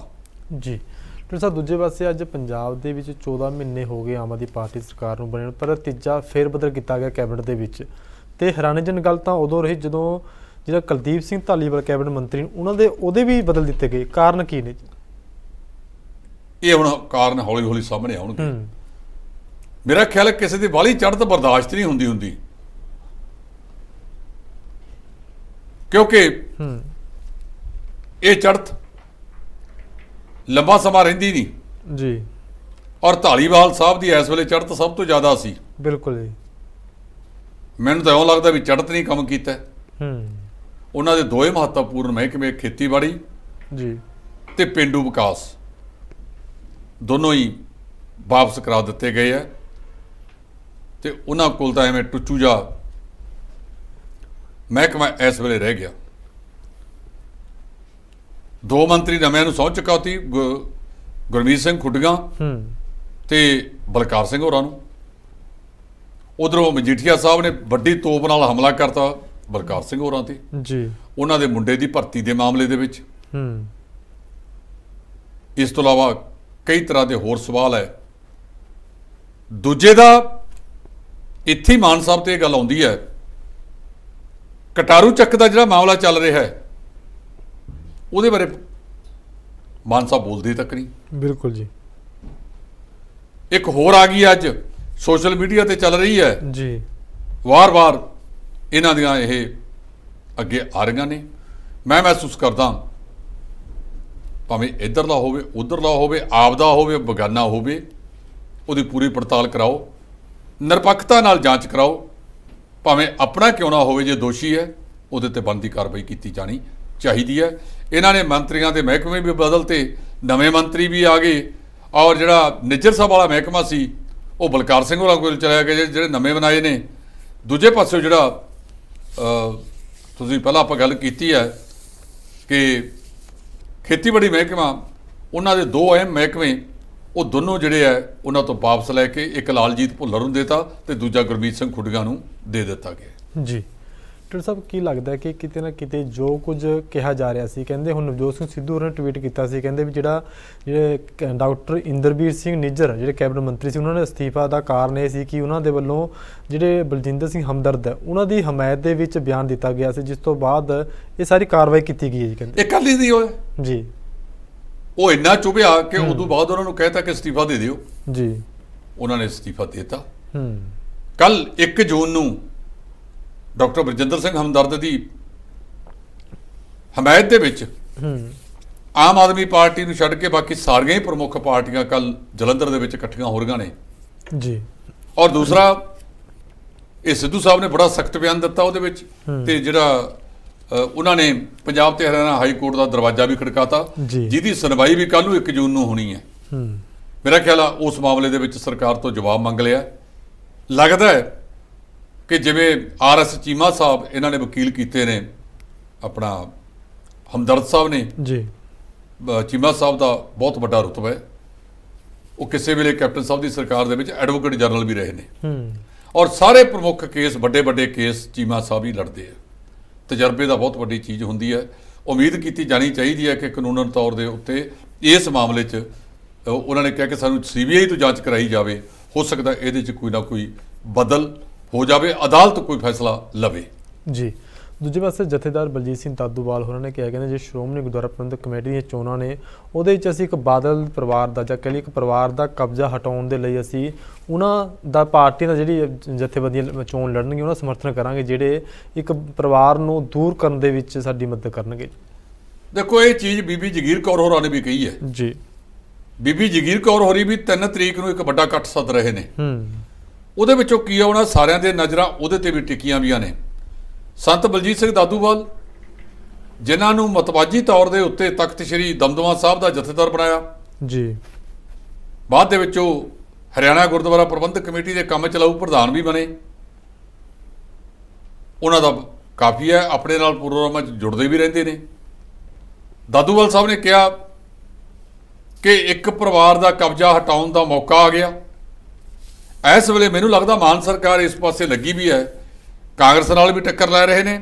ਜੀ ਡਾਕਟਰ ਸਾਹਿਬ ਦੂਜੇ ਪਾਸੇ ਅੱਜ ਪੰਜਾਬ ਦੇ ਵਿੱਚ 14 ਮਹੀਨੇ ਹੋ ਗਏ ਆਮ ਆਦਮੀ ਪਾਰਟੀ ਸਰਕਾਰ ਨੂੰ ਬਣੇ ਪਰ ਤੀਜਾ ਫੇਰ ਬਦਲ ਕੀਤਾ ਗਿਆ ਕੈਬਨਿਟ ਦੇ ਵਿੱਚ ਤੇ ਹੈਰਾਨੀਜਨ ਗੱਲ ਤਾਂ ਉਦੋਂ ਰਹੀ ਜਦੋਂ ਜਿਹੜਾ ਕੁਲਦੀਪ ਸਿੰਘ ਧਾਲੀਵਾਲ ਕੈਬਨ ਮੰਤਰੀ ਨੇ ਉਹਨਾਂ ਦੇ ਉਹਦੇ ਵੀ ਬਦਲ ਦਿੱਤੇ ਗਏ ਕਾਰਨ ਕੀ ਨੇ ਇਹ ਹੁਣ ਕਾਰਨ ਹੌਲੀ-ਹੌਲੀ ਸਾਹਮਣੇ ਆਉਣਗੇ ਮੇਰਾ ਖਿਆਲ ਹੈ ਕਿਸੇ ਦੀ ਬਾਲੀ ਚੜ੍ਹਤ ਬਰਦਾਸ਼ਤ ਨਹੀਂ ਹੁੰਦੀ ਹੁੰਦੀ ਕਿਉਂਕਿ ਇਹ ਚੜ੍ਹਤ ਲੰਬਾ ਸਮਾਂ ਰਹਿੰਦੀ ਨਹੀਂ ਜੀ ਔਰ ਢਾਲੀਵਾਲ ਸਾਹਿਬ ਦੀ ਇਸ ਵੇਲੇ ਚੜ੍ਹਤ ਸਭ ਤੋਂ ਜ਼ਿਆਦਾ ਸੀ ਬਿਲਕੁਲ ਜੀ ਮੈਨੂੰ ਤਾਂ ਇਉਂ ਲੱਗਦਾ ਵੀ ਚੜ੍ਹਤ ਨਹੀਂ ਕੰਮ ਕੀਤਾ ਹੂੰ ਉਹਨਾਂ ਦੇ ਦੋਏ ਮਹੱਤਵਪੂਰਨ ਮਹਿਕਮੇ ਖੇਤੀਬਾੜੀ ਜੀ ਤੇ ਪਿੰਡੂ ਵਿਕਾਸ ਦੋਨੋਂ ਹੀ ਵਾਪਸ ਕਰਾ ਦਿੱਤੇ ਗਏ ਆ ਤੇ ਉਹਨਾਂ ਕੋਲ ਤਾਂ ਐਵੇਂ ਟੁੱਚੂ ਜਾ ਮਹਿਕਮਾ ਇਸ ਵੇਲੇ ਰਹਿ ਗਿਆ ਦੋ ਮੰਤਰੀ ਨਵੇਂ ਨੂੰ ਸਹੁੰ ਚੁਕਾਤੀ ਗੁਰਮੀਤ ਸਿੰਘ ਖੁੱਡੀਆਂ ਹੂੰ ਤੇ ਬਲਕਾਰ ਸਿੰਘ ਹੋਰਾਂ ਨੂੰ ਉਧਰੋਂ ਮਜੀਠੀਆ ਸਾਹਿਬ ਨੇ ਵੱਡੀ ਤੋਪ ਨਾਲ ਹਮਲਾ ਕਰਤਾ ਬਲਕਾਰ ਸਿੰਘ ਹੋਰਾਂ ਤੇ ਜੀ ਉਹਨਾਂ ਦੇ ਮੁੰਡੇ ਦੀ ਭਰਤੀ ਦੇ ਮਾਮਲੇ ਦੇ ਵਿੱਚ ਹੂੰ ਇਸ ਤੋਂ ਇਲਾਵਾ ਕਈ ਤਰ੍ਹਾਂ ਦੇ ਹੋਰ ਸਵਾਲ ਹੈ ਦੂਜੇ ਦਾ ਇੱਥੇ ਮਾਨ ਸਾਹਿਬ ਤੇ ਇਹ ਗੱਲ ਆਉਂਦੀ ਹੈ ਕਟਾਰੂ ਚੱਕ ਦਾ ਜਿਹੜਾ ਮਾਮਲਾ ਚੱਲ ਰਿਹਾ ਹੈ ਉਹਦੇ ਬਾਰੇ ਮਾਨ ਸਾਹਿਬ ਬੋਲਦੇ ਤੱਕ ਨਹੀਂ ਬਿਲਕੁਲ ਜੀ ਇੱਕ ਹੋਰ ਆ ਗਈ ਅੱਜ ਸੋਸ਼ਲ ਮੀਡੀਆ ਤੇ ਚੱਲ ਰਹੀ ਹੈ ਜੀ ਵਾਰ-ਵਾਰ ਇਹਨਾਂ ਦੀਆਂ ਇਹ ਅੱਗੇ ਆ ਰਹੀਆਂ ਨੇ ਮੈਂ ਮਹਿਸੂਸ ਕਰਦਾ ਭਾਵੇਂ ਇੱਧਰ ਦਾ ਹੋਵੇ ਉੱਧਰ ਦਾ ਹੋਵੇ ਆਪਦਾ ਹੋਵੇ ਬਗਾਨਾ ਹੋਵੇ ਉਹਦੀ ਪੂਰੀ ਪੜਤਾਲ ਕਰਾਓ ਨਿਰਪੱਖਤਾ ਨਾਲ ਜਾਂਚ ਕਰਾਓ ਭਾਵੇਂ ਆਪਣਾ ਕਿਉਂ ਨਾ ਹੋਵੇ ਜੇ ਦੋਸ਼ੀ ਹੈ ਉਹਦੇ ਤੇ ਬੰਦੀ ਕਾਰਵਾਈ ਕੀਤੀ ਜਾਣੀ ਚਾਹੀਦੀ ਹੈ ਇਹਨਾਂ ਨੇ ਮੰਤਰੀਆਂ ਦੇ ਮਹਿਕਮੇ ਵੀ ਬਦਲਤੇ ਨਵੇਂ ਮੰਤਰੀ ਵੀ ਆ ਗਏ ਔਰ ਜਿਹੜਾ ਨਿੱਜਰ ਸਾਹਿਬ ਵਾਲਾ ਮਹਿਕਮਾ ਸੀ ਉਹ ਬਲਕਾਰ ਸਿੰਘ ਵਾਲਾ ਕੋਲ ਚਲਾ ਗਿਆ ਜਿਹੜੇ ਨਵੇਂ ਬਣਾਏ ਨੇ ਦੂਜੇ ਪਾਸੇ ਜਿਹੜਾ ਤੁਸੀਂ ਪਹਿਲਾਂ ਆਪਾਂ ਗੱਲ ਕੀਤੀ ਹੈ ਕਿ ਖੇਤੀਬਾੜੀ ਮਹਿਕਮਾ ਉਹਨਾਂ ਦੇ ਦੋ ਅਹਿਮ ਮਹਿਕਮੇ ਉਹ ਦੋਨੋਂ ਜਿਹੜੇ ਆ ਉਹਨਾਂ ਤੋਂ ਵਾਪਸ ਲੈ ਕੇ ਇੱਕ ਲਾਲਜੀਤ ਭੁੱਲਰ ਨੂੰ ਦਿੱਤਾ ਤੇ ਦੂਜਾ ਗੁਰਮੀਤ ਸਿੰਘ ਖੁੱਡੀਆਂ ਨੂੰ ਦੇ ਦਿੱਤਾ ਗਿਆ ਜੀ ਡਾਕਟਰ ਸਾਹਿਬ ਕੀ ਲੱਗਦਾ ਕਿ ਕਿਤੇ ਨਾ ਕਿਤੇ ਜੋ ਕੁਝ ਕਿਹਾ ਜਾ ਰਿਹਾ ਸੀ ਕਹਿੰਦੇ ਹੁਣ ਨਵਜੋਤ ਸਿੰਘ ਸਿੱਧੂ ਨੇ ਟਵੀਟ ਕੀਤਾ ਸੀ ਕਹਿੰਦੇ ਵੀ ਜਿਹੜਾ ਜਿਹੜੇ ਡਾਕਟਰ ਇੰਦਰਬੀਰ ਸਿੰਘ ਨਿੱਜਰ ਜਿਹੜੇ ਕੈਬਨਿਟ ਮੰਤਰੀ ਸੀ ਉਹਨਾਂ ਨੇ ਅਸਤੀਫਾ ਦਾ ਕਾਰਨ ਇਹ ਸੀ ਕਿ ਉਹਨਾਂ ਦੇ ਵੱਲੋਂ ਜਿਹੜੇ ਬਲਜਿੰਦਰ ਸਿੰਘ ਹਮਦਰਦ ਹੈ ਉਹਨਾਂ ਦੀ ਹਮਾਇਤ ਦੇ ਵਿੱਚ ਬਿਆਨ ਦਿੱਤਾ ਗਿਆ ਸੀ ਜਿਸ ਤੋਂ ਬਾਅਦ ਇਹ ਸਾਰੀ ਕਾਰਵਾਈ ਕੀਤੀ ਗਈ ਹੈ ਜੀ ਕਹਿੰਦੇ ਇਹ ਕੱਲ ਦੀ ਹੋਇਆ ਜੀ ਉਹ ਇੰਨਾ ਚੁਭਿਆ ਕਿ ਉਸ ਤੋਂ ਬਾਅਦ ਉਹਨਾਂ ਨੂੰ ਕਹਿਤਾ ਕਿ ਅਸਤੀਫਾ ਦੇ ਦਿਓ ਜੀ ਉਹਨਾਂ ਨੇ ਅਸਤੀਫਾ ਦਿੱਤਾ ਹੂੰ ਕੱਲ 1 ਜੂਨ ਨੂੰ ਡਾਕਟਰ ਬਰਜਿੰਦਰ ਸਿੰਘ ਹਮਦਰਦ ਦੀ ਹਮਾਇਤ ਦੇ ਵਿੱਚ ਆਮ ਆਦਮੀ ਪਾਰਟੀ ਨੂੰ ਛੱਡ ਕੇ ਬਾਕੀ ਸਾਰੀਆਂ ਹੀ ਪ੍ਰਮੁੱਖ ਪਾਰਟੀਆਂ ਕੱਲ ਜਲੰਧਰ ਦੇ ਵਿੱਚ ਇਕੱਠੀਆਂ ਹੋ ਰਹੀਆਂ ਨੇ ਜੀ ਔਰ ਦੂਸਰਾ ਇਹ ਸਿੱਧੂ ਸਾਹਿਬ ਨੇ ਬੜਾ ਸਖਤ ਬਿਆਨ ਦਿੱਤਾ ਉਹਦੇ ਵਿੱਚ ਤੇ ਜਿਹੜਾ ਉਹਨਾਂ ਨੇ ਪੰਜਾਬ ਤੇ ਹਰਿਆਣਾ ਹਾਈ ਕੋਰਟ ਦਾ ਦਰਵਾਜ਼ਾ ਵੀ ਖੜਕਾਤਾ ਜਿਹਦੀ ਸੁਣਵਾਈ ਵੀ ਕੱਲ ਨੂੰ 1 ਜੂਨ ਨੂੰ ਹੋਣੀ ਹੈ ਮੇਰਾ ਖਿਆਲ ਆ ਉਸ ਮਾਮਲੇ ਦੇ ਵਿੱਚ ਸਰਕਾਰ ਤੋਂ ਜਵਾਬ ਮੰਗ ਲਿਆ ਲੱਗਦਾ ਹੈ ਕਿ ਜਿਵੇਂ ਆਰ ਐਸ ਚੀਮਾ ਸਾਹਿਬ ਇਹਨਾਂ ਨੇ ਵਕੀਲ ਕੀਤੇ ਨੇ ਆਪਣਾ ਹਮਦਰਦ ਸਾਹਿਬ ਨੇ ਜੀ ਚੀਮਾ ਸਾਹਿਬ ਦਾ ਬਹੁਤ ਵੱਡਾ ਰੁਤਬਾ ਹੈ ਉਹ ਕਿਸੇ ਵੇਲੇ ਕੈਪਟਨ ਸਾਹਿਬ ਦੀ ਸਰਕਾਰ ਦੇ ਵਿੱਚ ਐਡਵੋਕੇਟ ਜਨਰਲ ਵੀ ਰਹੇ ਨੇ ਹੂੰ ਔਰ ਸਾਰੇ ਪ੍ਰਮੁੱਖ ਕੇਸ ਵੱਡੇ ਵੱਡੇ ਕੇਸ ਚੀਮਾ ਸਾਹਿਬ ਹੀ ਲੜਦੇ ਆ ਤਜਰਬੇ ਦਾ ਬਹੁਤ ਵੱਡੀ ਚੀਜ਼ ਹੁੰਦੀ ਹੈ ਉਮੀਦ ਕੀਤੀ ਜਾਣੀ ਚਾਹੀਦੀ ਹੈ ਕਿ ਕਾਨੂੰਨਨ ਤੌਰ ਦੇ ਉੱਤੇ ਇਸ ਮਾਮਲੇ 'ਚ ਉਹਨਾਂ ਨੇ ਕਿਹਾ ਕਿ ਸਾਨੂੰ ਸੀਬੀਆਈ ਤੋਂ ਜਾਂਚ ਕਰਾਈ ਜਾਵੇ ਹੋ ਸਕਦਾ ਇਹਦੇ 'ਚ ਕੋਈ ਨਾ ਕੋਈ ਬਦਲ ਹੋ ਜਾਵੇ ਅਦਾਲਤ ਕੋਈ ਫੈਸਲਾ ਲਵੇ ਜੀ ਦੂਜੇ ਪਾਸੇ ਜਥੇਦਾਰ ਬਲਜੀਤ ਸਿੰਘ ਤਾਦੂਵਾਲ ਹੋਰਾਂ ਨੇ ਕਿਹਾ ਕਿ ਜੇ ਸ਼੍ਰੋਮਣੀ ਗੁਰਦੁਆਰਾ ਪ੍ਰਬੰਧਕ ਕਮੇਟੀ ਦੀਆਂ ਚੋਣਾਂ ਨੇ ਉਹਦੇ ਵਿੱਚ ਅਸੀਂ ਇੱਕ ਬਾਦਲ ਪਰਿਵਾਰ ਦਾ ਜਾਂ ਕਹਿੰਦੇ ਇੱਕ ਪਰਿਵਾਰ ਦਾ ਕਬਜ਼ਾ ਹਟਾਉਣ ਦੇ ਲਈ ਅਸੀਂ ਉਹਨਾਂ ਦਾ ਪਾਰਟੀ ਦਾ ਜਿਹੜੀ ਜਥੇਬੰਦੀਆਂ ਚੋਣ ਲੜਨਗੇ ਉਹਨਾਂ ਸਮਰਥਨ ਕਰਾਂਗੇ ਜਿਹੜੇ ਇੱਕ ਪਰਿਵਾਰ ਨੂੰ ਦੂਰ ਕਰਨ ਦੇ ਵਿੱਚ ਸਾਡੀ ਮਦਦ ਕਰਨਗੇ ਦੇਖੋ ਇਹ ਚੀਜ਼ ਬੀਬੀ ਜਗੀਰ ਕੌਰ ਹੋਰਾਂ ਨੇ ਵੀ ਕਹੀ ਹੈ ਜੀ ਬੀਬੀ ਜਗੀਰ ਕੌਰ ਹੋਰੀ ਵੀ 3 ਤਰੀਕ ਨੂੰ ਇੱਕ ਵੱਡਾ ਇਕੱਠ ਸੱਦ ਰਹੇ ਨੇ ਹੂੰ ਉਹਦੇ ਵਿੱਚੋਂ ਕੀ ਆਉਣਾ ਸਾਰਿਆਂ ਦੇ ਨਜ਼ਰਾਂ ਉਹਦੇ ਤੇ ਵੀ ਟਿਕੀਆਂ ਵੀਆਂ ਨੇ ਸੰਤ ਬਲਜੀਤ ਸਿੰਘ ਦਾਦੂਵਾਲ ਜਿਨ੍ਹਾਂ ਨੂੰ ਮਤਵਾਜੀ ਤੌਰ ਦੇ ਉੱਤੇ ਤਖਤ ਸ੍ਰੀ ਦਮਦਮਾ ਸਾਹਿਬ ਦਾ ਜਥੇਦਾਰ ਬਣਾਇਆ ਜੀ ਬਾਅਦ ਦੇ ਵਿੱਚ ਉਹ ਹਰਿਆਣਾ ਗੁਰਦੁਆਰਾ ਪ੍ਰਬੰਧਕ ਕਮੇਟੀ ਦੇ ਕੰਮ ਚਲਾਉ ਪ੍ਰਧਾਨ ਵੀ ਬਣੇ ਉਹਨਾਂ ਦਾ ਕਾਫੀ ਹੈ ਆਪਣੇ ਨਾਲ ਪ੍ਰੋਗਰਾਮਾਂ 'ਚ ਜੁੜਦੇ ਵੀ ਰਹਿੰਦੇ ਨੇ ਦਾਦੂਵਾਲ ਸਾਹਿਬ ਨੇ ਕਿਹਾ ਕਿ ਇੱਕ ਪਰਿਵਾਰ ਦਾ ਕਬਜ਼ਾ ਹਟਾਉਣ ਦਾ ਮੌਕਾ ਆ ਗਿਆ ਇਸ ਵੇਲੇ ਮੈਨੂੰ ਲੱਗਦਾ ਮਾਨ ਸਰਕਾਰ ਇਸ ਪਾਸੇ ਲੱਗੀ ਵੀ ਹੈ ਕਾਂਗਰਸ ਨਾਲ ਵੀ ਟੱਕਰ ਲੈ ਰਹੇ ਨੇ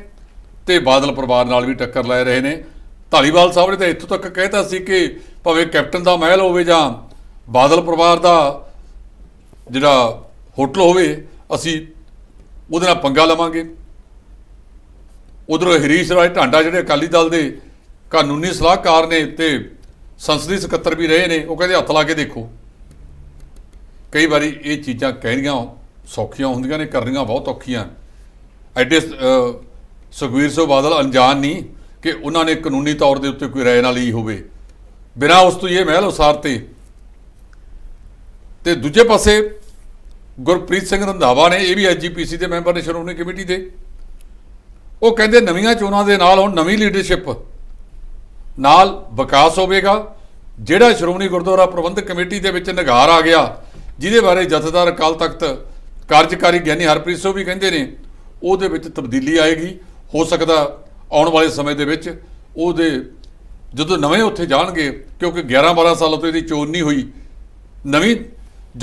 ਤੇ ਬਾਦਲ ਪਰਿਵਾਰ ਨਾਲ ਵੀ ਟੱਕਰ ਲੈ ਰਹੇ ਨੇ ਢਾਲੀਵਾਲ ਸਾਹਿਬ ਨੇ ਤਾਂ ਇੱਥੋਂ ਤੱਕ ਕਹਿਤਾ ਸੀ ਕਿ ਭਾਵੇਂ ਕੈਪਟਨ ਦਾ ਮਹਿਲ ਹੋਵੇ ਜਾਂ ਬਾਦਲ ਪਰਿਵਾਰ ਦਾ ਜਿਹੜਾ ਹੋਟਲ ਹੋਵੇ ਅਸੀਂ ਉਹਦੇ ਨਾਲ ਪੰਗਾ ਲਵਾਂਗੇ ਉਧਰ ਹਰੀਸ਼ ਰਾਏ ਢਾਂਡਾ ਜਿਹੜੇ ਅਕਾਲੀ ਦਲ ਦੇ ਕਾਨੂੰਨੀ ਸਲਾਹਕਾਰ ਨੇ ਤੇ ਸੰਸਦੀ ਸਕੱਤਰ ਵੀ ਰਹੇ ਨੇ ਉਹ ਕਹਿੰਦੇ ਹੱਥ ਲਾ ਕੇ ਦੇਖੋ ਕਈ ਵਾਰੀ ਇਹ ਚੀਜ਼ਾਂ ਕਹਿਣੀਆਂ ਸੌਖੀਆਂ ਹੁੰਦੀਆਂ ਨੇ ਕਰਨੀਆਂ ਬਹੁਤ ਔਖੀਆਂ ਐਡੇ ਸੁਖਵੀਰ ਸਿੰਘ ਬਾਦਲ ਅਣਜਾਣ ਨਹੀਂ ਕਿ ਉਹਨਾਂ ਨੇ ਕਾਨੂੰਨੀ ਤੌਰ ਦੇ ਉੱਤੇ ਕੋਈ ਰਾਏ ਨਾਲ ਹੀ ਹੋਵੇ ਬਿਨਾਂ ਉਸ ਤੋਂ ਇਹ ਮਹਿਲ ਉਸਾਰਤੇ ਤੇ ਦੂਜੇ ਪਾਸੇ ਗੁਰਪ੍ਰੀਤ ਸਿੰਘ ਰੰਧਾਵਾ ਨੇ ਇਹ ਵੀ ਐਜੀਪੀਸੀ ਦੇ ਮੈਂਬਰ ਨੇ ਸ਼੍ਰੋਮਣੀ ਕਮੇਟੀ ਦੇ ਉਹ ਕਹਿੰਦੇ ਨਵੀਆਂ ਚੋਣਾਂ ਦੇ ਨਾਲ ਹੁਣ ਨਵੀਂ ਲੀਡਰਸ਼ਿਪ ਨਾਲ ਵਿਕਾਸ ਹੋਵੇਗਾ ਜਿਹੜਾ ਸ਼੍ਰੋਮਣੀ ਗੁਰਦੁਆਰਾ ਪ੍ਰਬੰਧਕ ਕਮੇਟੀ ਦੇ ਵਿੱਚ ਨਿਗਾਰ ਆ ਗਿਆ ਜਿਹਦੇ ਬਾਰੇ ਜਥੇਦਾਰ ਅਕਾਲ ਤਖਤ ਕਾਰਜਕਾਰੀ ਗਿਆਨੀ ਹਰਪ੍ਰੀਤ ਸਿੰਘ ਵੀ ਕਹਿੰਦੇ ਨੇ ਉਹਦੇ ਵਿੱਚ ਤਬਦੀਲੀ ਆਏਗੀ ਹੋ ਸਕਦਾ ਆਉਣ ਵਾਲੇ ਸਮੇਂ ਦੇ ਵਿੱਚ ਉਹਦੇ ਜਦੋਂ ਨਵੇਂ ਉੱਥੇ ਜਾਣਗੇ ਕਿਉਂਕਿ 11 12 ਸਾਲਾਂ ਤੋਂ ਇਹਦੀ ਚੋਣ ਨਹੀਂ ਹੋਈ ਨਵੀਂ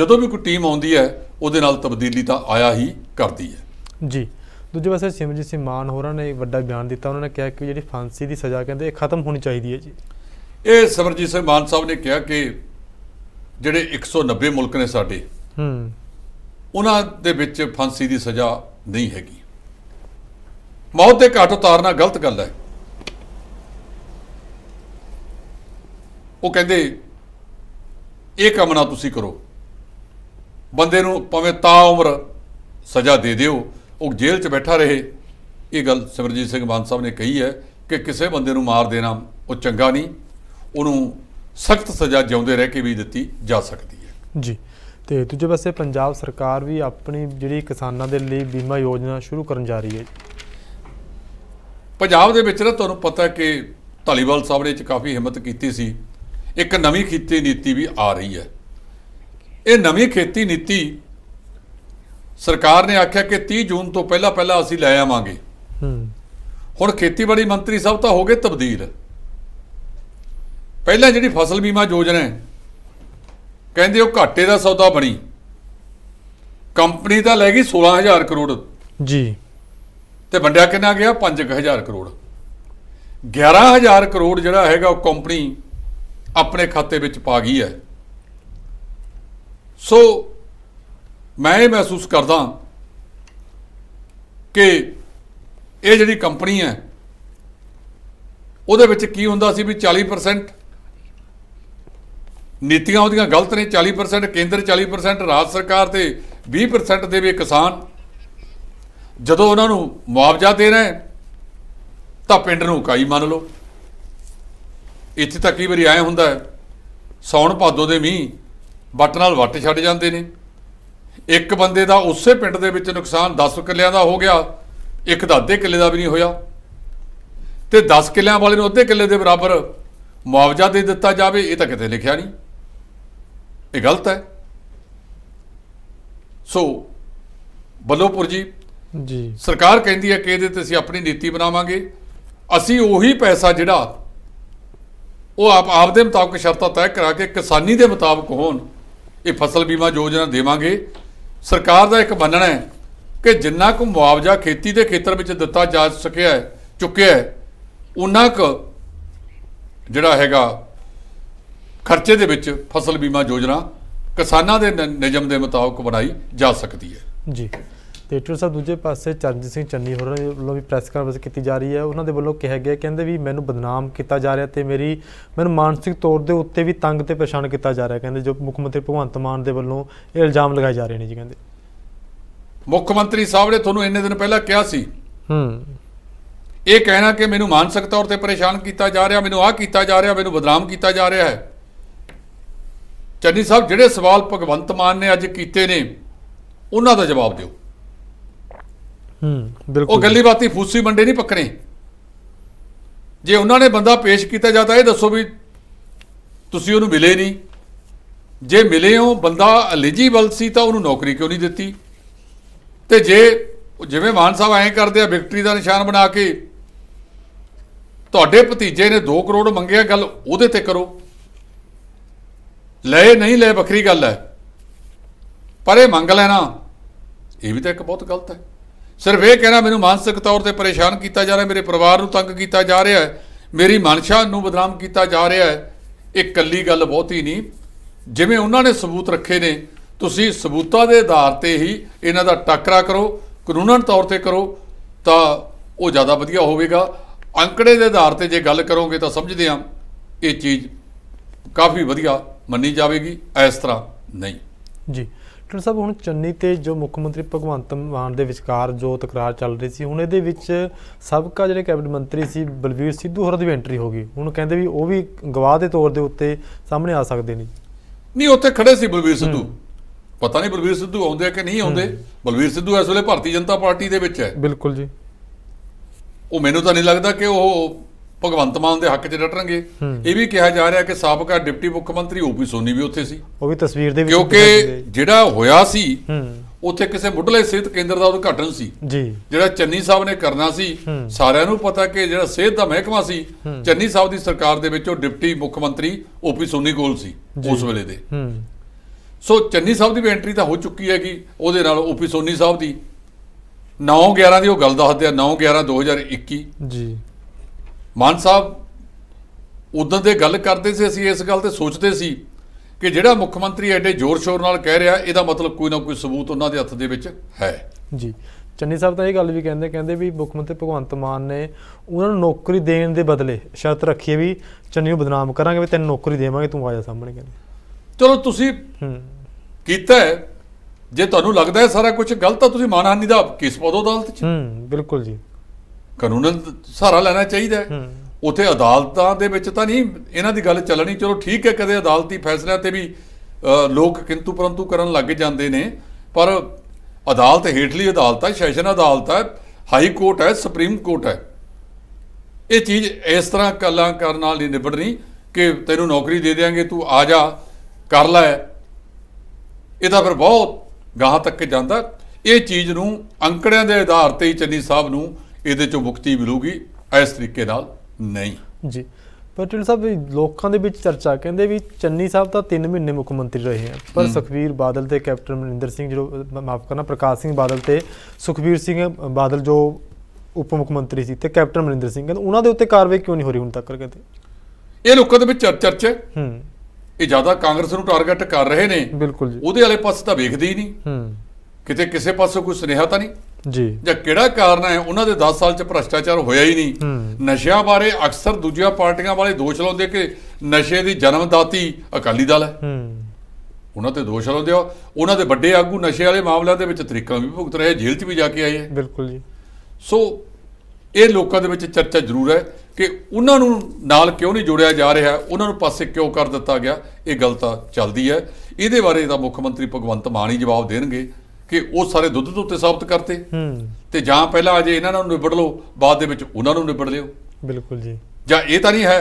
ਜਦੋਂ ਵੀ ਕੋਈ ਟੀਮ ਆਉਂਦੀ ਹੈ ਉਹਦੇ ਨਾਲ ਤਬਦੀਲੀ ਤਾਂ ਆਇਆ ਹੀ ਕਰਦੀ ਹੈ ਜੀ ਦੂਜੇ ਪਾਸੇ ਸਿਮਰਜੀਤ ਸਿੰਘ ਮਾਨ ਹੋਰਾਂ ਨੇ ਵੱਡਾ ਬਿਆਨ ਦਿੱਤਾ ਉਹਨਾਂ ਨੇ ਕਿਹਾ ਕਿ ਜਿਹੜੀ ਫਾਂਸੀ ਦੀ ਸਜ਼ਾ ਕਹਿੰਦੇ ਇਹ ਖਤਮ ਹੋਣੀ ਚਾਹੀਦੀ ਹੈ ਜੀ ਇਹ ਸਿਮਰਜੀਤ ਸਿੰਘ ਮਾਨ ਸਾਹਿਬ ਨੇ ਕਿਹਾ ਕਿ ਜਿਹੜੇ 190 ਮੁਲਕ ਨੇ ਸਾਡੇ ਹੂੰ ਉਹਨਾਂ ਦੇ ਵਿੱਚ ਫਾਂਸੀ ਦੀ ਸਜ਼ਾ ਨਹੀਂ ਹੈਗੀ ਮੌਤ ਦੇ ਘਾਟ ਉਤਾਰਨਾ ਗਲਤ ਗੱਲ ਹੈ ਉਹ ਕਹਿੰਦੇ ਇਹ ਕੰਮ ਨਾ ਤੁਸੀਂ ਕਰੋ ਬੰਦੇ ਨੂੰ ਭਾਵੇਂ ਤਾਂ ਉਮਰ ਸਜ਼ਾ ਦੇ ਦਿਓ ਉਹ ਜੇਲ੍ਹ 'ਚ ਬੈਠਾ ਰਹੇ ਇਹ ਗੱਲ ਸਿਮਰਜੀਤ ਸਿੰਘ ਮਾਨ ਸਾਹਿਬ ਨੇ ਕਹੀ ਹੈ ਕਿ ਕਿਸੇ ਬੰਦੇ ਨੂੰ ਮਾਰ ਦੇਣਾ ਉਹ ਚੰਗਾ ਨਹੀਂ ਉਹਨੂੰ ਸਖਤ ਸਜ਼ਾ ਜਿਉਂਦੇ ਰਹਿ ਕੇ ਵੀ ਦਿੱਤੀ ਜਾ ਸਕਦੀ ਹੈ ਜੀ ਤੇ ਦੂਜੇ ਪਾਸੇ ਪੰਜਾਬ ਸਰਕਾਰ ਵੀ ਆਪਣੀ ਜਿਹੜੀ ਕਿਸਾਨਾਂ ਦੇ ਲਈ ਬੀਮਾ ਯੋਜਨਾ ਸ਼ੁਰੂ ਕਰਨ ਜਾ ਰਹੀ ਹੈ ਪੰਜਾਬ ਦੇ ਵਿੱਚ ਨਾ ਤੁਹਾਨੂੰ ਪਤਾ ਕਿ ਧਾਲੀਵਾਲ ਸਾਹਿਬ ਨੇ ਇਹ ਚ ਕਾਫੀ ਹਿੰਮਤ ਕੀਤੀ ਸੀ ਇੱਕ ਨਵੀਂ ਖੇਤੀ ਨੀਤੀ ਵੀ ਆ ਰਹੀ ਹੈ ਇਹ ਨਵੀਂ ਖੇਤੀ ਨੀਤੀ ਸਰਕਾਰ ਨੇ ਆਖਿਆ ਕਿ 30 ਜੂਨ ਤੋਂ ਪਹਿਲਾਂ ਪਹਿਲਾਂ ਅਸੀਂ ਲੈ ਆਵਾਂਗੇ ਹੂੰ ਹੁਣ ਖੇਤੀਬਾੜੀ ਮੰਤਰੀ ਸਾਹਿਬ ਤਾਂ ਹੋ ਗਏ ਤਬਦੀਲ ਪਹਿਲਾਂ ਜਿਹੜੀ ਫਸਲ ਬੀਮਾ ਯੋਜਨਾ ਹੈ ਕਹਿੰਦੇ ਉਹ ਘਾਟੇ ਦਾ ਸੌਦਾ ਬਣੀ ਕੰਪਨੀ ਤਾਂ ਲੈ ਗਈ 16000 ਕਰੋੜ ਜੀ ਤੇ ਵੰਡਿਆ ਕਿੰਨਾ ਗਿਆ 5000 ਕਰੋੜ 11000 ਕਰੋੜ ਜਿਹੜਾ ਹੈਗਾ ਉਹ ਕੰਪਨੀ ਆਪਣੇ ਖਾਤੇ ਵਿੱਚ ਪਾ ਗਈ ਹੈ ਸੋ ਮੈਂ ਇਹ ਮਹਿਸੂਸ ਕਰਦਾ ਕਿ ਇਹ ਜਿਹੜੀ ਕੰਪਨੀ ਹੈ ਉਹਦੇ ਵਿੱਚ ਕੀ ਹੁੰਦਾ ਸੀ ਵੀ 40% ਨੀਤੀਆਂ ਉਹਦੀਆਂ ਗਲਤ ਨੇ 40% ਕੇਂਦਰ 40% ਰਾਜ ਸਰਕਾਰ ਤੇ 20% ਦੇਵੇ ਕਿਸਾਨ ਜਦੋਂ ਉਹਨਾਂ ਨੂੰ ਮੁਆਵਜ਼ਾ ਦੇਣਾ ਤਾਂ ਪਿੰਡ ਨੂੰ ਕਾਈ ਮੰਨ ਲਓ ਇੱਥੇ ਤਾਂ ਕਈ ਵਾਰੀ ਆਏ ਹੁੰਦਾ ਹੈ ਸੌਣ ਭਾਦੋ ਦੇ ਮੀਂਹ ਵੱਟ ਨਾਲ ਵੱਟ ਛੱਡ ਜਾਂਦੇ ਨੇ ਇੱਕ ਬੰਦੇ ਦਾ ਉਸੇ ਪਿੰਡ ਦੇ ਵਿੱਚ ਨੁਕਸਾਨ 10 ਕਿੱਲਿਆਂ ਦਾ ਹੋ ਗਿਆ ਇੱਕ ਦਾ ਅੱਧੇ ਕਿੱਲੇ ਦਾ ਵੀ ਨਹੀਂ ਹੋਇਆ ਤੇ 10 ਕਿੱਲਿਆਂ ਵਾਲੇ ਨੂੰ ਅੱਧੇ ਕਿੱਲੇ ਦੇ ਬਰਾਬਰ ਮੁਆਵਜ਼ਾ ਦੇ ਦਿੱਤਾ ਜਾਵੇ ਇਹ ਤਾਂ ਕਿਤੇ ਲਿਖਿਆ ਨਹੀਂ ਇਹ ਗਲਤ ਹੈ ਸੋ ਬਲੋਪੁਰ ਜੀ ਜੀ ਸਰਕਾਰ ਕਹਿੰਦੀ ਹੈ ਕਿ ਇਹਦੇ ਤੇ ਅਸੀਂ ਆਪਣੀ ਨੀਤੀ ਬਣਾਵਾਂਗੇ ਅਸੀਂ ਉਹੀ ਪੈਸਾ ਜਿਹੜਾ ਉਹ ਆਪ ਆਪ ਦੇ ਮੁਤਾਬਕ ਸ਼ਰਤਾਂ ਤੈਅ ਕਰਾ ਕੇ ਕਿਸਾਨੀ ਦੇ ਮੁਤਾਬਕ ਹੋਣ ਇਹ ਫਸਲ ਬੀਮਾ ਯੋਜਨਾ ਦੇਵਾਂਗੇ ਸਰਕਾਰ ਦਾ ਇੱਕ ਮੰਨਣਾ ਹੈ ਕਿ ਜਿੰਨਾ ਕੁ ਮੁਆਵਜ਼ਾ ਖੇਤੀ ਦੇ ਖੇਤਰ ਵਿੱਚ ਦਿੱਤਾ ਜਾ ਸਕਿਆ ਹੈ ਚੁੱਕਿਆ ਹੈ ਉਹਨਾਂ ਕੁ ਜਿਹੜਾ ਹੈਗਾ ਖਰਚੇ ਦੇ ਵਿੱਚ ਫਸਲ ਬੀਮਾ ਯੋਜਨਾ ਕਿਸਾਨਾਂ ਦੇ ਨਿਯਮ ਦੇ ਮੁਤਾਬਕ ਬਣਾਈ ਜਾ ਸਕਦੀ ਹੈ ਜੀ ਤੇ ਟਵਿੱਟਰ ਸਾਹਿਬ ਦੂਜੇ ਪਾਸੇ ਚਰਨਜੀਤ ਸਿੰਘ ਚੰਨੀ ਹੋਰਾਂ ਵੱਲੋਂ ਵੀ ਪ੍ਰੈਸ ਕਾਨਫਰੰਸ ਕੀਤੀ ਜਾ ਰਹੀ ਹੈ ਉਹਨਾਂ ਦੇ ਵੱਲੋਂ ਕਿਹਾ ਗਿਆ ਕਹਿੰਦੇ ਵੀ ਮੈਨੂੰ ਬਦਨਾਮ ਕੀਤਾ ਜਾ ਰਿਹਾ ਤੇ ਮੇਰੀ ਮੈਨੂੰ ਮਾਨਸਿਕ ਤੌਰ ਦੇ ਉੱਤੇ ਵੀ ਤੰਗ ਤੇ ਪਰੇਸ਼ਾਨ ਕੀਤਾ ਜਾ ਰਿਹਾ ਕਹਿੰਦੇ ਜੋ ਮੁੱਖ ਮੰਤਰੀ ਭਗਵੰਤ ਮਾਨ ਦੇ ਵੱਲੋਂ ਇਹ ਇਲਜ਼ਾਮ ਲਗਾਏ ਜਾ ਰਹੇ ਨੇ ਜੀ ਕਹਿੰਦੇ ਮੁੱਖ ਮੰਤਰੀ ਸਾਹਿਬ ਨੇ ਤੁਹਾਨੂੰ ਇੰਨੇ ਦਿਨ ਪਹਿਲਾਂ ਕਿਹਾ ਸੀ ਹੂੰ ਇਹ ਕਹਿਣਾ ਕਿ ਮੈਨੂੰ ਮਾਨਸਿਕ ਤੌਰ ਤੇ ਪਰੇਸ਼ਾਨ ਕੀਤਾ ਜਾ ਰਿਹਾ ਮੈਨੂੰ ਆਹ ਕੀਤਾ ਜਾ ਰਿਹਾ ਮੈਨੂੰ ਬਦਨਾਮ ਕੀਤਾ ਜਾ ਰਿਹਾ ਹੈ ਚੰਨੀ ਸਾਹਿਬ ਜਿਹੜੇ ਸਵਾਲ ਭਗਵੰਤ ਮਾਨ ਨੇ ਅੱਜ ਕੀਤੇ ਨੇ ਉਹਨਾਂ ਦਾ ਜਵਾਬ ਦਿਓ ਹੂੰ ਬਿਲਕੁਲ ਉਹ ਗੱਲੀ ਬਾਤੀ ਫੂਸੀ ਮੰਡੇ ਨਹੀਂ ਪੱਕਣੇ ਜੇ ਉਹਨਾਂ ਨੇ ਬੰਦਾ ਪੇਸ਼ ਕੀਤਾ ਜਾਂਦਾ ਇਹ ਦੱਸੋ ਵੀ ਤੁਸੀਂ ਉਹਨੂੰ ਮਿਲੇ ਨਹੀਂ ਜੇ ਮਿਲੇ ਹੋ ਬੰਦਾ ਐਲੀਜੀਬਲ ਸੀ ਤਾਂ ਉਹਨੂੰ ਨੌਕਰੀ ਕਿਉਂ ਨਹੀਂ ਦਿੱਤੀ ਤੇ ਜੇ ਜਿਵੇਂ ਮਾਨ ਸਾਹਿਬ ਐਂ ਕਰਦੇ ਆ ਵਿਕਟਰੀ ਦਾ ਨਿਸ਼ਾਨ ਬਣਾ ਕੇ ਤੁਹਾਡੇ ਭਤੀਜੇ ਨੇ 2 ਕਰੋੜ ਮੰਗਿਆ ਗੱਲ ਉਹਦੇ ਤੇ ਕਰੋ ਲੈ ਨਹੀਂ ਲੈ ਵੱਖਰੀ ਗੱਲ ਹੈ ਪਰ ਇਹ ਮੰਗ ਲੈਣਾ ਇਹ ਵੀ ਤਾਂ ਇੱਕ ਬਹੁਤ ਗਲਤ ਹੈ ਸਿਰਫ ਇਹ ਕਹਿਣਾ ਮੈਨੂੰ ਮਾਨਸਿਕ ਤੌਰ ਤੇ ਪਰੇਸ਼ਾਨ ਕੀਤਾ ਜਾ ਰਿਹਾ ਮੇਰੇ ਪਰਿਵਾਰ ਨੂੰ ਤੰਗ ਕੀਤਾ ਜਾ ਰਿਹਾ ਹੈ ਮੇਰੀ ਮਨਸ਼ਾ ਨੂੰ ਬਦਨਾਮ ਕੀਤਾ ਜਾ ਰਿਹਾ ਹੈ ਇਹ ਕੱਲੀ ਗੱਲ ਬਹੁਤੀ ਨਹੀਂ ਜਿਵੇਂ ਉਹਨਾਂ ਨੇ ਸਬੂਤ ਰੱਖੇ ਨੇ ਤੁਸੀਂ ਸਬੂਤਾਂ ਦੇ ਆਧਾਰ ਤੇ ਹੀ ਇਹਨਾਂ ਦਾ ਟੱਕਰਾ ਕਰੋ ਕਾਨੂੰਨਨ ਤੌਰ ਤੇ ਕਰੋ ਤਾਂ ਉਹ ਜ਼ਿਆਦਾ ਵਧੀਆ ਹੋਵੇਗਾ ਅੰਕੜੇ ਦੇ ਆਧਾਰ ਤੇ ਜੇ ਗੱਲ ਕਰੋਗੇ ਤਾਂ ਸਮਝਦੇ ਆ ਇਹ ਚੀਜ਼ ਕਾਫੀ ਵਧੀਆ ਮੰਨੀ ਜਾਵੇਗੀ ਇਸ ਤਰ੍ਹਾਂ ਨਹੀਂ ਜੀ ਡਾਕਟਰ ਸਾਹਿਬ ਹੁਣ ਚੰਨੀ ਤੇ ਜੋ ਮੁੱਖ ਮੰਤਰੀ ਭਗਵੰਤ ਮਾਨ ਦੇ ਵਿਚਕਾਰ ਜੋ ਤਕਰਾਰ ਚੱਲ ਰਹੀ ਸੀ ਹੁਣ ਇਹਦੇ ਵਿੱਚ ਸਬਕਾ ਜਿਹੜੇ ਕੈਬਨਿਟ ਮੰਤਰੀ ਸੀ ਬਲਵੀਰ ਸਿੱਧੂ ਹੋਰਾਂ ਦੀ ਐਂਟਰੀ ਹੋ ਗਈ ਹੁਣ ਕਹਿੰਦੇ ਵੀ ਉਹ ਵੀ ਗਵਾਹ ਦੇ ਤੌਰ ਦੇ ਉੱਤੇ ਸਾਹਮਣੇ ਆ ਸਕਦੇ ਨੇ ਨਹੀਂ ਉੱਥੇ ਖੜੇ ਸੀ ਬਲਵੀਰ ਸਿੱਧੂ ਪਤਾ ਨਹੀਂ ਬਲਵੀਰ ਸਿੱਧੂ ਆਉਂਦੇ ਆ ਕਿ ਨਹੀਂ ਆਉਂਦੇ ਬਲਵੀਰ ਸਿੱਧੂ ਇਸ ਵੇਲੇ ਭਾਰਤੀ ਜਨਤਾ ਪਾਰਟੀ ਦੇ ਵਿੱਚ ਹੈ ਬਿਲਕੁਲ ਜੀ ਉਹ ਮੈਨੂੰ ਤਾਂ ਨਹੀਂ ਲੱਗਦਾ ਕਿ ਉਹ ਭਗਵੰਤ ਮਾਨ ਦੇ ਹੱਕ 'ਚ ਡਟਣਗੇ ਇਹ ਵੀ ਕਿਹਾ ਜਾ ਰਿਹਾ ਕਿ ਸਾਬਕਾ ਡਿਪਟੀ ਮੁੱਖ ਮੰਤਰੀ ਓਪੀ ਸੋਨੀ ਵੀ ਉੱਥੇ ਸੀ ਉਹ ਵੀ ਤਸਵੀਰ ਦੇ ਵਿੱਚ ਕਿਉਂਕਿ ਜਿਹੜਾ ਹੋਇਆ ਸੀ ਉੱਥੇ ਕਿਸੇ ਮੁੱਢਲੇ ਸਿਹਤ ਕੇਂਦਰ ਦਾ ਉਦਘਾਟਨ ਸੀ ਜੀ ਜਿਹੜਾ ਚੰਨੀ ਸਾਹਿਬ ਨੇ ਕਰਨਾ ਸੀ ਸਾਰਿਆਂ ਨੂੰ ਪਤਾ ਕਿ ਜਿਹੜਾ ਸਿਹਤ ਦਾ ਮਹਿਕਮਾ ਸੀ ਚੰਨੀ ਸਾਹਿਬ ਦੀ ਸਰਕਾਰ ਦੇ ਵਿੱਚ ਉਹ ਡਿਪਟੀ ਮੁੱਖ ਮੰਤਰੀ ਓਪੀ ਸੋਨੀ ਕੋਲ ਸੀ ਉਸ ਵੇਲੇ ਦੇ ਸੋ ਚੰਨੀ ਸਾਹਿਬ ਦੀ ਵੀ ਐਂਟਰੀ ਤਾਂ ਹੋ ਚੁੱਕੀ ਹੈਗੀ ਉਹਦੇ ਨਾਲ ਓਪੀ ਸੋਨੀ ਸਾਹਿਬ ਦੀ 9 11 ਦੀ ਉਹ ਗੱਲ ਦੱਸਦੇ ਆ 9 11 2021 ਜੀ ਮਾਨ ਸਾਹਿਬ ਉਦੋਂ ਦੇ ਗੱਲ ਕਰਦੇ ਸੀ ਅਸੀਂ ਇਸ ਗੱਲ ਤੇ ਸੋਚਦੇ ਸੀ ਕਿ ਜਿਹੜਾ ਮੁੱਖ ਮੰਤਰੀ ਐਡੇ ਜ਼ੋਰ-ਸ਼ੋਰ ਨਾਲ ਕਹਿ ਰਿਹਾ ਇਹਦਾ ਮਤਲਬ ਕੋਈ ਨਾ ਕੋਈ ਸਬੂਤ ਉਹਨਾਂ ਦੇ ਹੱਥ ਦੇ ਵਿੱਚ ਹੈ ਜੀ ਚੰਨੀ ਸਾਹਿਬ ਤਾਂ ਇਹ ਗੱਲ ਵੀ ਕਹਿੰਦੇ ਕਹਿੰਦੇ ਵੀ ਮੁੱਖ ਮੰਤਰੀ ਭਗਵੰਤ ਮਾਨ ਨੇ ਉਹਨਾਂ ਨੂੰ ਨੌਕਰੀ ਦੇਣ ਦੇ ਬਦਲੇ ਸ਼ਰਤ ਰੱਖੀ ਵੀ ਚੰਨੀ ਨੂੰ ਬਦਨਾਮ ਕਰਾਂਗੇ ਵੀ ਤੈਨੂੰ ਨੌਕਰੀ ਦੇਵਾਂਗੇ ਤੂੰ ਆ ਜਾ ਸਾਹਮਣੇ ਕਹਿੰਦੇ ਚਲੋ ਤੁਸੀਂ ਕੀਤਾ ਜੇ ਤੁਹਾਨੂੰ ਲੱਗਦਾ ਹੈ ਸਾਰਾ ਕੁਝ ਗਲਤ ਆ ਤੁਸੀਂ ਮਾਨਹਾਨੀ ਦਾ ਕੇਸ ਪਾਦੋ ਅਦਾਲਤ 'ਚ ਹੂੰ ਬਿਲਕੁਲ ਜੀ ਕਾਨੂੰਨ ਸਹਾਰਾ ਲੈਣਾ ਚਾਹੀਦਾ ਉਥੇ ਅਦਾਲਤਾਂ ਦੇ ਵਿੱਚ ਤਾਂ ਨਹੀਂ ਇਹਨਾਂ ਦੀ ਗੱਲ ਚੱਲਣੀ ਚਲੋ ਠੀਕ ਹੈ ਕਦੇ ਅਦਾਲਤੀ ਫੈਸਲਿਆਂ ਤੇ ਵੀ ਲੋਕ ਕਿੰਤੂ ਪਰੰਤੂ ਕਰਨ ਲੱਗ ਜਾਂਦੇ ਨੇ ਪਰ ਅਦਾਲਤ ਹੇਠਲੀ ਅਦਾਲਤ ਹੈ ਸੈਸ਼ਨ ਅਦਾਲਤ ਹੈ ਹਾਈ ਕੋਰਟ ਹੈ ਸੁਪਰੀਮ ਕੋਰਟ ਹੈ ਇਹ ਚੀਜ਼ ਇਸ ਤਰ੍ਹਾਂ ਕੱਲਾਂ ਕਰਨ ਨਾਲ ਨਹੀਂ ਨਿਬੜਨੀ ਕਿ ਤੈਨੂੰ ਨੌਕਰੀ ਦੇ ਦੇਾਂਗੇ ਤੂੰ ਆ ਜਾ ਕਰ ਲੈ ਇਹ ਤਾਂ ਫਿਰ ਬਹੁਤ ਗਾਹ ਤੱਕ ਜਾਂਦਾ ਇਹ ਚੀਜ਼ ਨੂੰ ਅੰਕੜਿਆਂ ਦੇ ਆਧਾਰ ਤੇ ਹੀ ਚੰਨੀ ਸਾਹਿਬ ਨੂੰ ਇਹਦੇ ਚੋਂ ਮੁਕਤੀ ਮਿਲੂਗੀ ਇਸ ਤਰੀਕੇ ਨਾਲ ਨਹੀਂ ਜੀ ਪਰ ਢਿੱਲ ਸਾਹਿਬ ਲੋਕਾਂ ਦੇ ਵਿੱਚ ਚਰਚਾ ਕਹਿੰਦੇ ਵੀ ਚੰਨੀ ਸਾਹਿਬ ਤਾਂ 3 ਮਹੀਨੇ ਮੁੱਖ ਮੰਤਰੀ ਰਹੇ ਆ ਪਰ ਸੁਖਵੀਰ ਬਾਦਲ ਤੇ ਕੈਪਟਨ ਮਨਿੰਦਰ ਸਿੰਘ ਜਿਹੜਾ ਮਾਫ ਕਰਨਾ ਪ੍ਰਕਾਸ਼ ਸਿੰਘ ਬਾਦਲ ਤੇ ਸੁਖਵੀਰ ਸਿੰਘ ਬਾਦਲ ਜੋ ਉਪ ਮੁੱਖ ਮੰਤਰੀ ਸੀ ਤੇ ਕੈਪਟਨ ਮਨਿੰਦਰ ਸਿੰਘ ਕਹਿੰਦੇ ਉਹਨਾਂ ਦੇ ਉੱਤੇ ਕਾਰਵਾਈ ਕਿਉਂ ਨਹੀਂ ਹੋ ਰਹੀ ਹੁਣ ਤੱਕ ਕਹਿੰਦੇ ਇਹ ਲੋਕਾਂ ਦੇ ਵਿੱਚ ਚਰਚਾ ਹੈ ਹੂੰ ਇਹ ਜ਼ਿਆਦਾ ਕਾਂਗਰਸ ਨੂੰ ਟਾਰਗੇਟ ਕਰ ਰਹੇ ਨੇ ਬਿਲਕੁਲ ਜੀ ਉਹਦੇ ਵਾਲੇ ਪਾਸੇ ਤਾਂ ਵੇਖਦੇ ਹੀ ਨਹੀਂ ਹੂੰ ਕਿਤੇ ਕਿਸੇ ਪਾਸੋਂ ਕੋਈ ਸੁਨੇਹਾ ਤਾਂ ਨਹੀਂ ਜੀ ਜਾਂ ਕਿਹੜਾ ਕਾਰਨ ਹੈ ਉਹਨਾਂ ਦੇ 10 ਸਾਲ ਚ ਭ੍ਰਸ਼ਟਾਚਾਰ ਹੋਇਆ ਹੀ ਨਹੀਂ ਨਸ਼ਿਆਂ ਬਾਰੇ ਅਕਸਰ ਦੂਜੀਆਂ ਪਾਰਟੀਆਂ ਵਾਲੇ ਦੋਸ਼ ਲਾਉਂਦੇ ਕਿ ਨਸ਼ੇ ਦੀ ਜਨਮਦਾਤੀ ਅਕਾਲੀ ਦਲ ਹੈ ਉਹਨਾਂ ਤੇ ਦੋਸ਼ ਲਾਉਂਦੇ ਹੋ ਉਹਨਾਂ ਦੇ ਵੱਡੇ ਆਗੂ ਨਸ਼ੇ ਵਾਲੇ ਮਾਮਲਿਆਂ ਦੇ ਵਿੱਚ ਤਰੀਕਾ ਵੀ ਭੁਗਤ ਰਹੇ ਜੇਲ੍ਹ 'ਚ ਵੀ ਜਾ ਕੇ ਆਏ ਹੈ ਬਿਲਕੁਲ ਜੀ ਸੋ ਇਹ ਲੋਕਾਂ ਦੇ ਵਿੱਚ ਚਰਚਾ ਜ਼ਰੂਰ ਹੈ ਕਿ ਉਹਨਾਂ ਨੂੰ ਨਾਲ ਕਿਉਂ ਨਹੀਂ ਜੋੜਿਆ ਜਾ ਰਿਹਾ ਉਹਨਾਂ ਨੂੰ ਪਾਸੇ ਕਿਉਂ ਕਰ ਦਿੱਤਾ ਗਿਆ ਇਹ ਗੱਲ ਚੱਲਦੀ ਹੈ ਇਹਦੇ ਬਾਰੇ ਤਾਂ ਮੁੱਖ ਮੰਤਰੀ ਭਗਵੰਤ ਮਾਨ ਹੀ ਜਵਾਬ ਦੇਣਗੇ ਕਿ ਉਹ ਸਾਰੇ ਦੁੱਧ ਦੁੱਤੇ ਉੱਤੇ ਸਾਬਤ ਕਰਤੇ ਤੇ ਜਾਂ ਪਹਿਲਾਂ ਅਜੇ ਇਹਨਾਂ ਨੂੰ ਨਿਬੜ ਲਓ ਬਾਅਦ ਦੇ ਵਿੱਚ ਉਹਨਾਂ ਨੂੰ ਨਿਬੜ ਲਿਓ ਬਿਲਕੁਲ ਜੀ ਜਾਂ ਇਹ ਤਾਂ ਨਹੀਂ ਹੈ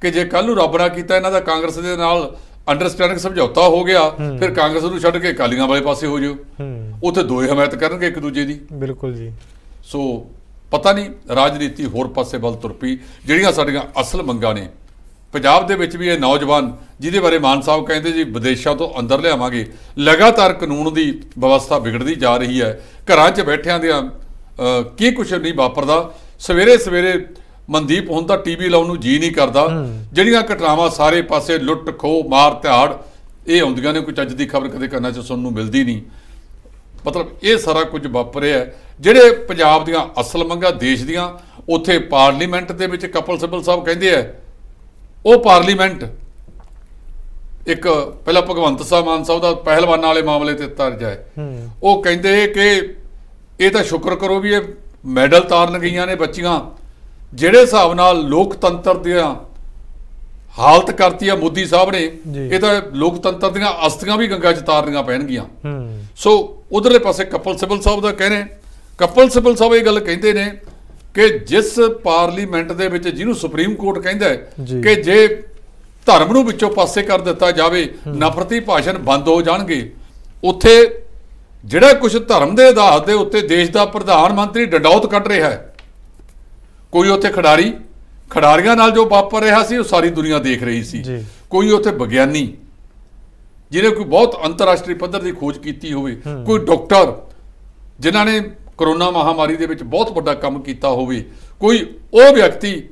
ਕਿ ਜੇ ਕੱਲ ਨੂੰ ਰੱਬ ਨਾ ਕੀਤਾ ਇਹਨਾਂ ਦਾ ਕਾਂਗਰਸ ਦੇ ਨਾਲ ਅੰਡਰਸਟੈਂਡਿੰਗ ਸਮਝੌਤਾ ਹੋ ਗਿਆ ਫਿਰ ਕਾਂਗਰਸ ਨੂੰ ਛੱਡ ਕੇ ਕਾਲੀਆਂ ਵਾਲੇ ਪਾਸੇ ਹੋ ਜਿਓ ਉੱਥੇ ਦੋਏ ਹਮਾਇਤ ਕਰਨਗੇ ਇੱਕ ਦੂਜੇ ਦੀ ਬਿਲਕੁਲ ਜੀ ਸੋ ਪਤਾ ਨਹੀਂ ਰਾਜਨੀਤੀ ਹੋਰ ਪਾਸੇ ਵੱਲ ਤੁਰ ਪਈ ਜਿਹੜੀਆਂ ਸਾਡੀਆਂ ਅਸਲ ਮੰਗਾਂ ਨੇ ਪੰਜਾਬ ਦੇ ਵਿੱਚ ਵੀ ਇਹ ਨੌਜਵਾਨ ਜਿਹਦੇ ਬਾਰੇ ਮਾਨ ਸਾਹਿਬ ਕਹਿੰਦੇ ਜੀ ਵਿਦੇਸ਼ਾਂ ਤੋਂ ਅੰਦਰ ਲਿਆਵਾਂਗੇ ਲਗਾਤਾਰ ਕਾਨੂੰਨ ਦੀ ਵਿਵਸਥਾ ਵਿਗੜਦੀ ਜਾ ਰਹੀ ਹੈ ਘਰਾਂ 'ਚ ਬੈਠਿਆਂ ਦੇ ਕੀ ਕੁਛ ਨਹੀਂ ਵਾਪਰਦਾ ਸਵੇਰੇ ਸਵੇਰੇ ਮਨਦੀਪ ਹੁਣ ਤਾਂ ਟੀਵੀ ਲਾਉਣ ਨੂੰ ਜੀ ਨਹੀਂ ਕਰਦਾ ਜਿਹੜੀਆਂ ਘਟਨਾਵਾਂ ਸਾਰੇ ਪਾਸੇ ਲੁੱਟ ਖੋ ਮਾਰ ਧਾੜ ਇਹ ਹੁੰਦੀਆਂ ਨੇ ਕੋਈ ਅੱਜ ਦੀ ਖਬਰ ਕਦੇ ਕੰਨਾਂ 'ਚ ਸੁਣਨ ਨੂੰ ਮਿਲਦੀ ਨਹੀਂ ਮਤਲਬ ਇਹ ਸਾਰਾ ਕੁਝ ਵਾਪਰਿਆ ਜਿਹੜੇ ਪੰਜਾਬ ਦੀਆਂ ਅਸਲ ਮੰਗਾਂ ਦੇਸ਼ ਦੀਆਂ ਉਥੇ ਪਾਰਲੀਮੈਂਟ ਦੇ ਵਿੱਚ ਕਪਲ ਸਿੱਬਲ ਸਾਹਿਬ ਕਹਿੰਦੇ ਆ ਉਹ ਪਾਰਲੀਮੈਂਟ ਇੱਕ ਪਹਿਲਾ ਭਗਵੰਤ ਸਾਹਿਬ ਮਾਨ ਸਾਹਿਬ ਦਾ ਪਹਿਲਵਾਨਾਂ ਵਾਲੇ ਮਾਮਲੇ ਤੇ ਤਰ ਜਾਏ ਉਹ ਕਹਿੰਦੇ ਕਿ ਇਹ ਤਾਂ ਸ਼ੁਕਰ ਕਰੋ ਵੀ ਇਹ ਮੈਡਲ ਤਾਰਨ ਗਈਆਂ ਨੇ ਬੱਚੀਆਂ ਜਿਹੜੇ ਹਿਸਾਬ ਨਾਲ ਲੋਕਤੰਤਰ ਦੀਆਂ ਹਾਲਤ ਕਰਤੀ ਆ ਮੋਦੀ ਸਾਹਿਬ ਨੇ ਇਹ ਤਾਂ ਲੋਕਤੰਤਰ ਦੀਆਂ ਅਸਤੀਆਂ ਵੀ ਗੰਗਾ ਚ ਤਾਰਨੀਆਂ ਪੈਣਗੀਆਂ ਸੋ ਉਧਰਲੇ ਪਾਸੇ ਕਪਲ ਸਿਬਲ ਸਾਹਿਬ ਦਾ ਕਹਿੰਦੇ ਕਪਲ ਸਿਬਲ ਸਾਹਿਬ ਇਹ ਗੱਲ ਕਹਿੰਦੇ ਨੇ ਕਿ ਜਿਸ ਪਾਰਲੀਮੈਂਟ ਦੇ ਵਿੱਚ ਜਿਹਨੂੰ ਸੁਪਰੀਮ ਕੋਰਟ ਕਹਿੰਦਾ ਹੈ ਕਿ ਜੇ ਧਰਮ ਨੂੰ ਵਿੱਚੋਂ ਪਾਸੇ ਕਰ ਦਿੱਤਾ ਜਾਵੇ ਨਫ਼ਰਤੀ ਭਾਸ਼ਣ ਬੰਦ ਹੋ ਜਾਣਗੇ ਉੱਥੇ ਜਿਹੜਾ ਕੁਝ ਧਰਮ ਦੇ ਆਧਾਰ ਦੇ ਉੱਤੇ ਦੇਸ਼ ਦਾ ਪ੍ਰਧਾਨ ਮੰਤਰੀ ਡੰਡੌਤ ਕੱਢ ਰਿਹਾ ਹੈ ਕੋਈ ਉੱਥੇ ਖਿਡਾਰੀ ਖਿਡਾਰੀਆਂ ਨਾਲ ਜੋ ਵਾਪਰ ਰਿਹਾ ਸੀ ਉਹ ਸਾਰੀ ਦੁਨੀਆ ਦੇਖ ਰਹੀ ਸੀ ਕੋਈ ਉੱਥੇ ਵਿਗਿਆਨੀ ਜਿਹਨੇ ਕੋਈ ਬਹੁਤ ਅੰਤਰਰਾਸ਼ਟਰੀ ਪੱਧਰ ਦੀ ਖੋਜ ਕੀਤੀ ਹੋਵੇ ਕੋਈ ਡਾਕਟਰ ਜਿਨ੍ਹਾਂ ਨੇ ਕਰੋਨਾ ਮਹਾਮਾਰੀ ਦੇ ਵਿੱਚ ਬਹੁਤ ਵੱਡਾ ਕੰਮ ਕੀਤਾ ਹੋਵੇ ਕੋਈ ਉਹ ਵਿਅਕਤੀ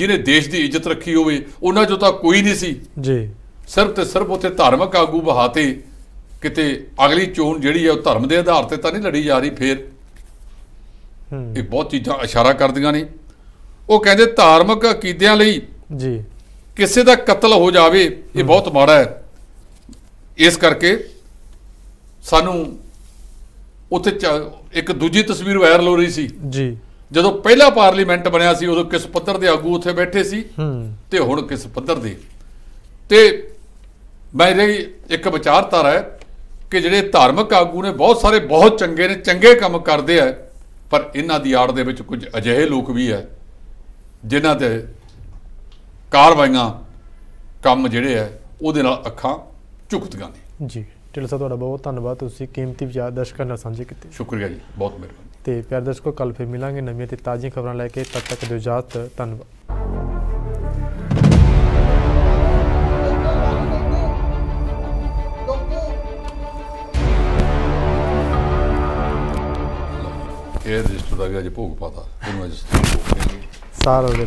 ਜਿਹਨੇ ਦੇਸ਼ ਦੀ ਇੱਜ਼ਤ ਰੱਖੀ ਹੋਵੇ ਉਹਨਾਂ ਚੋਂ ਤਾਂ ਕੋਈ ਨਹੀਂ ਸੀ ਜੀ ਸਿਰਫ ਤੇ ਸਿਰਫ ਉੱਥੇ ਧਾਰਮਿਕ ਆਗੂ ਬਹਾਤੇ ਕਿਤੇ ਅਗਲੀ ਚੋਣ ਜਿਹੜੀ ਹੈ ਉਹ ਧਰਮ ਦੇ ਆਧਾਰ ਤੇ ਤਾਂ ਨਹੀਂ ਲੜੀ ਜਾ ਰਹੀ ਫੇਰ ਇਹ ਬਹੁਤ ਚੀਜ਼ਾਂ ਇਸ਼ਾਰਾ ਕਰਦੀਆਂ ਨੇ ਉਹ ਕਹਿੰਦੇ ਧਾਰਮਿਕ ਅਕੀਦਿਆਂ ਲਈ ਜੀ ਕਿਸੇ ਦਾ ਕਤਲ ਹੋ ਜਾਵੇ ਇਹ ਬਹੁਤ ਮਾੜਾ ਹੈ ਇਸ ਕਰਕੇ ਸਾਨੂੰ ਉੱਥੇ ਇੱਕ ਦੂਜੀ ਤਸਵੀਰ ਵਾਇਰਲ ਹੋ ਰਹੀ ਸੀ ਜੀ ਜਦੋਂ ਪਹਿਲਾ ਪਾਰਲੀਮੈਂਟ ਬਣਿਆ ਸੀ ਉਦੋਂ ਕਿਸ ਪੱਧਰ ਦੇ ਆਗੂ ਉੱਥੇ ਬੈਠੇ ਸੀ ਤੇ ਹੁਣ ਕਿਸ ਪੱਧਰ ਦੇ ਤੇ ਮੇਰੀ ਇੱਕ ਵਿਚਾਰਧਾਰਾ ਹੈ ਕਿ ਜਿਹੜੇ ਧਾਰਮਿਕ ਆਗੂ ਨੇ ਬਹੁਤ ਸਾਰੇ ਬਹੁਤ ਚੰਗੇ ਨੇ ਚੰਗੇ ਕੰਮ ਕਰਦੇ ਆ ਪਰ ਇਹਨਾਂ ਦੀ ਆੜ ਦੇ ਵਿੱਚ ਕੁਝ ਅਜਿਹੇ ਲੋਕ ਵੀ ਆ ਜਿਨ੍ਹਾਂ ਤੇ ਕਾਰਵਾਈਆਂ ਕੰਮ ਜਿਹੜੇ ਆ ਉਹਦੇ ਨਾਲ ਅੱਖਾਂ ਝੁਕਦੀਆਂ ਨੇ ਜੀ ਟਿਲ ਸਾਹਿਬ ਤੁਹਾਡਾ ਬਹੁਤ ਧੰਨਵਾਦ ਤੁਸੀਂ ਕੀਮਤੀ ਵਿਚਾਰ ਦਰਸ਼ਕਾਂ ਨਾਲ ਸਾਂਝੇ ਕੀਤੇ ਸ਼ੁਕਰੀਆ ਜੀ ਬਹੁਤ ਮਿਹਰਬਾਨੀ ਤੇ ਪਿਆਰ ਦਰਸ਼ਕੋ ਕੱਲ ਫੇਰ ਮਿਲਾਂਗੇ ਨਵੀਆਂ ਤੇ ਤਾਜ਼ੀਆਂ ਖਬਰਾਂ ਲੈ ਕੇ ਤਦ ਤੱਕ ਦਿਓ ਇਜਾਜ਼ਤ ਧੰਨਵਾਦ ਇਹ ਰਜਿਸਟਰ ਦਾ ਗਿਆ ਜੇ ਭੋਗ ਪਾਤਾ ਇਹਨੂੰ ਅੱਜ ਸਾਰਾ ਦੇ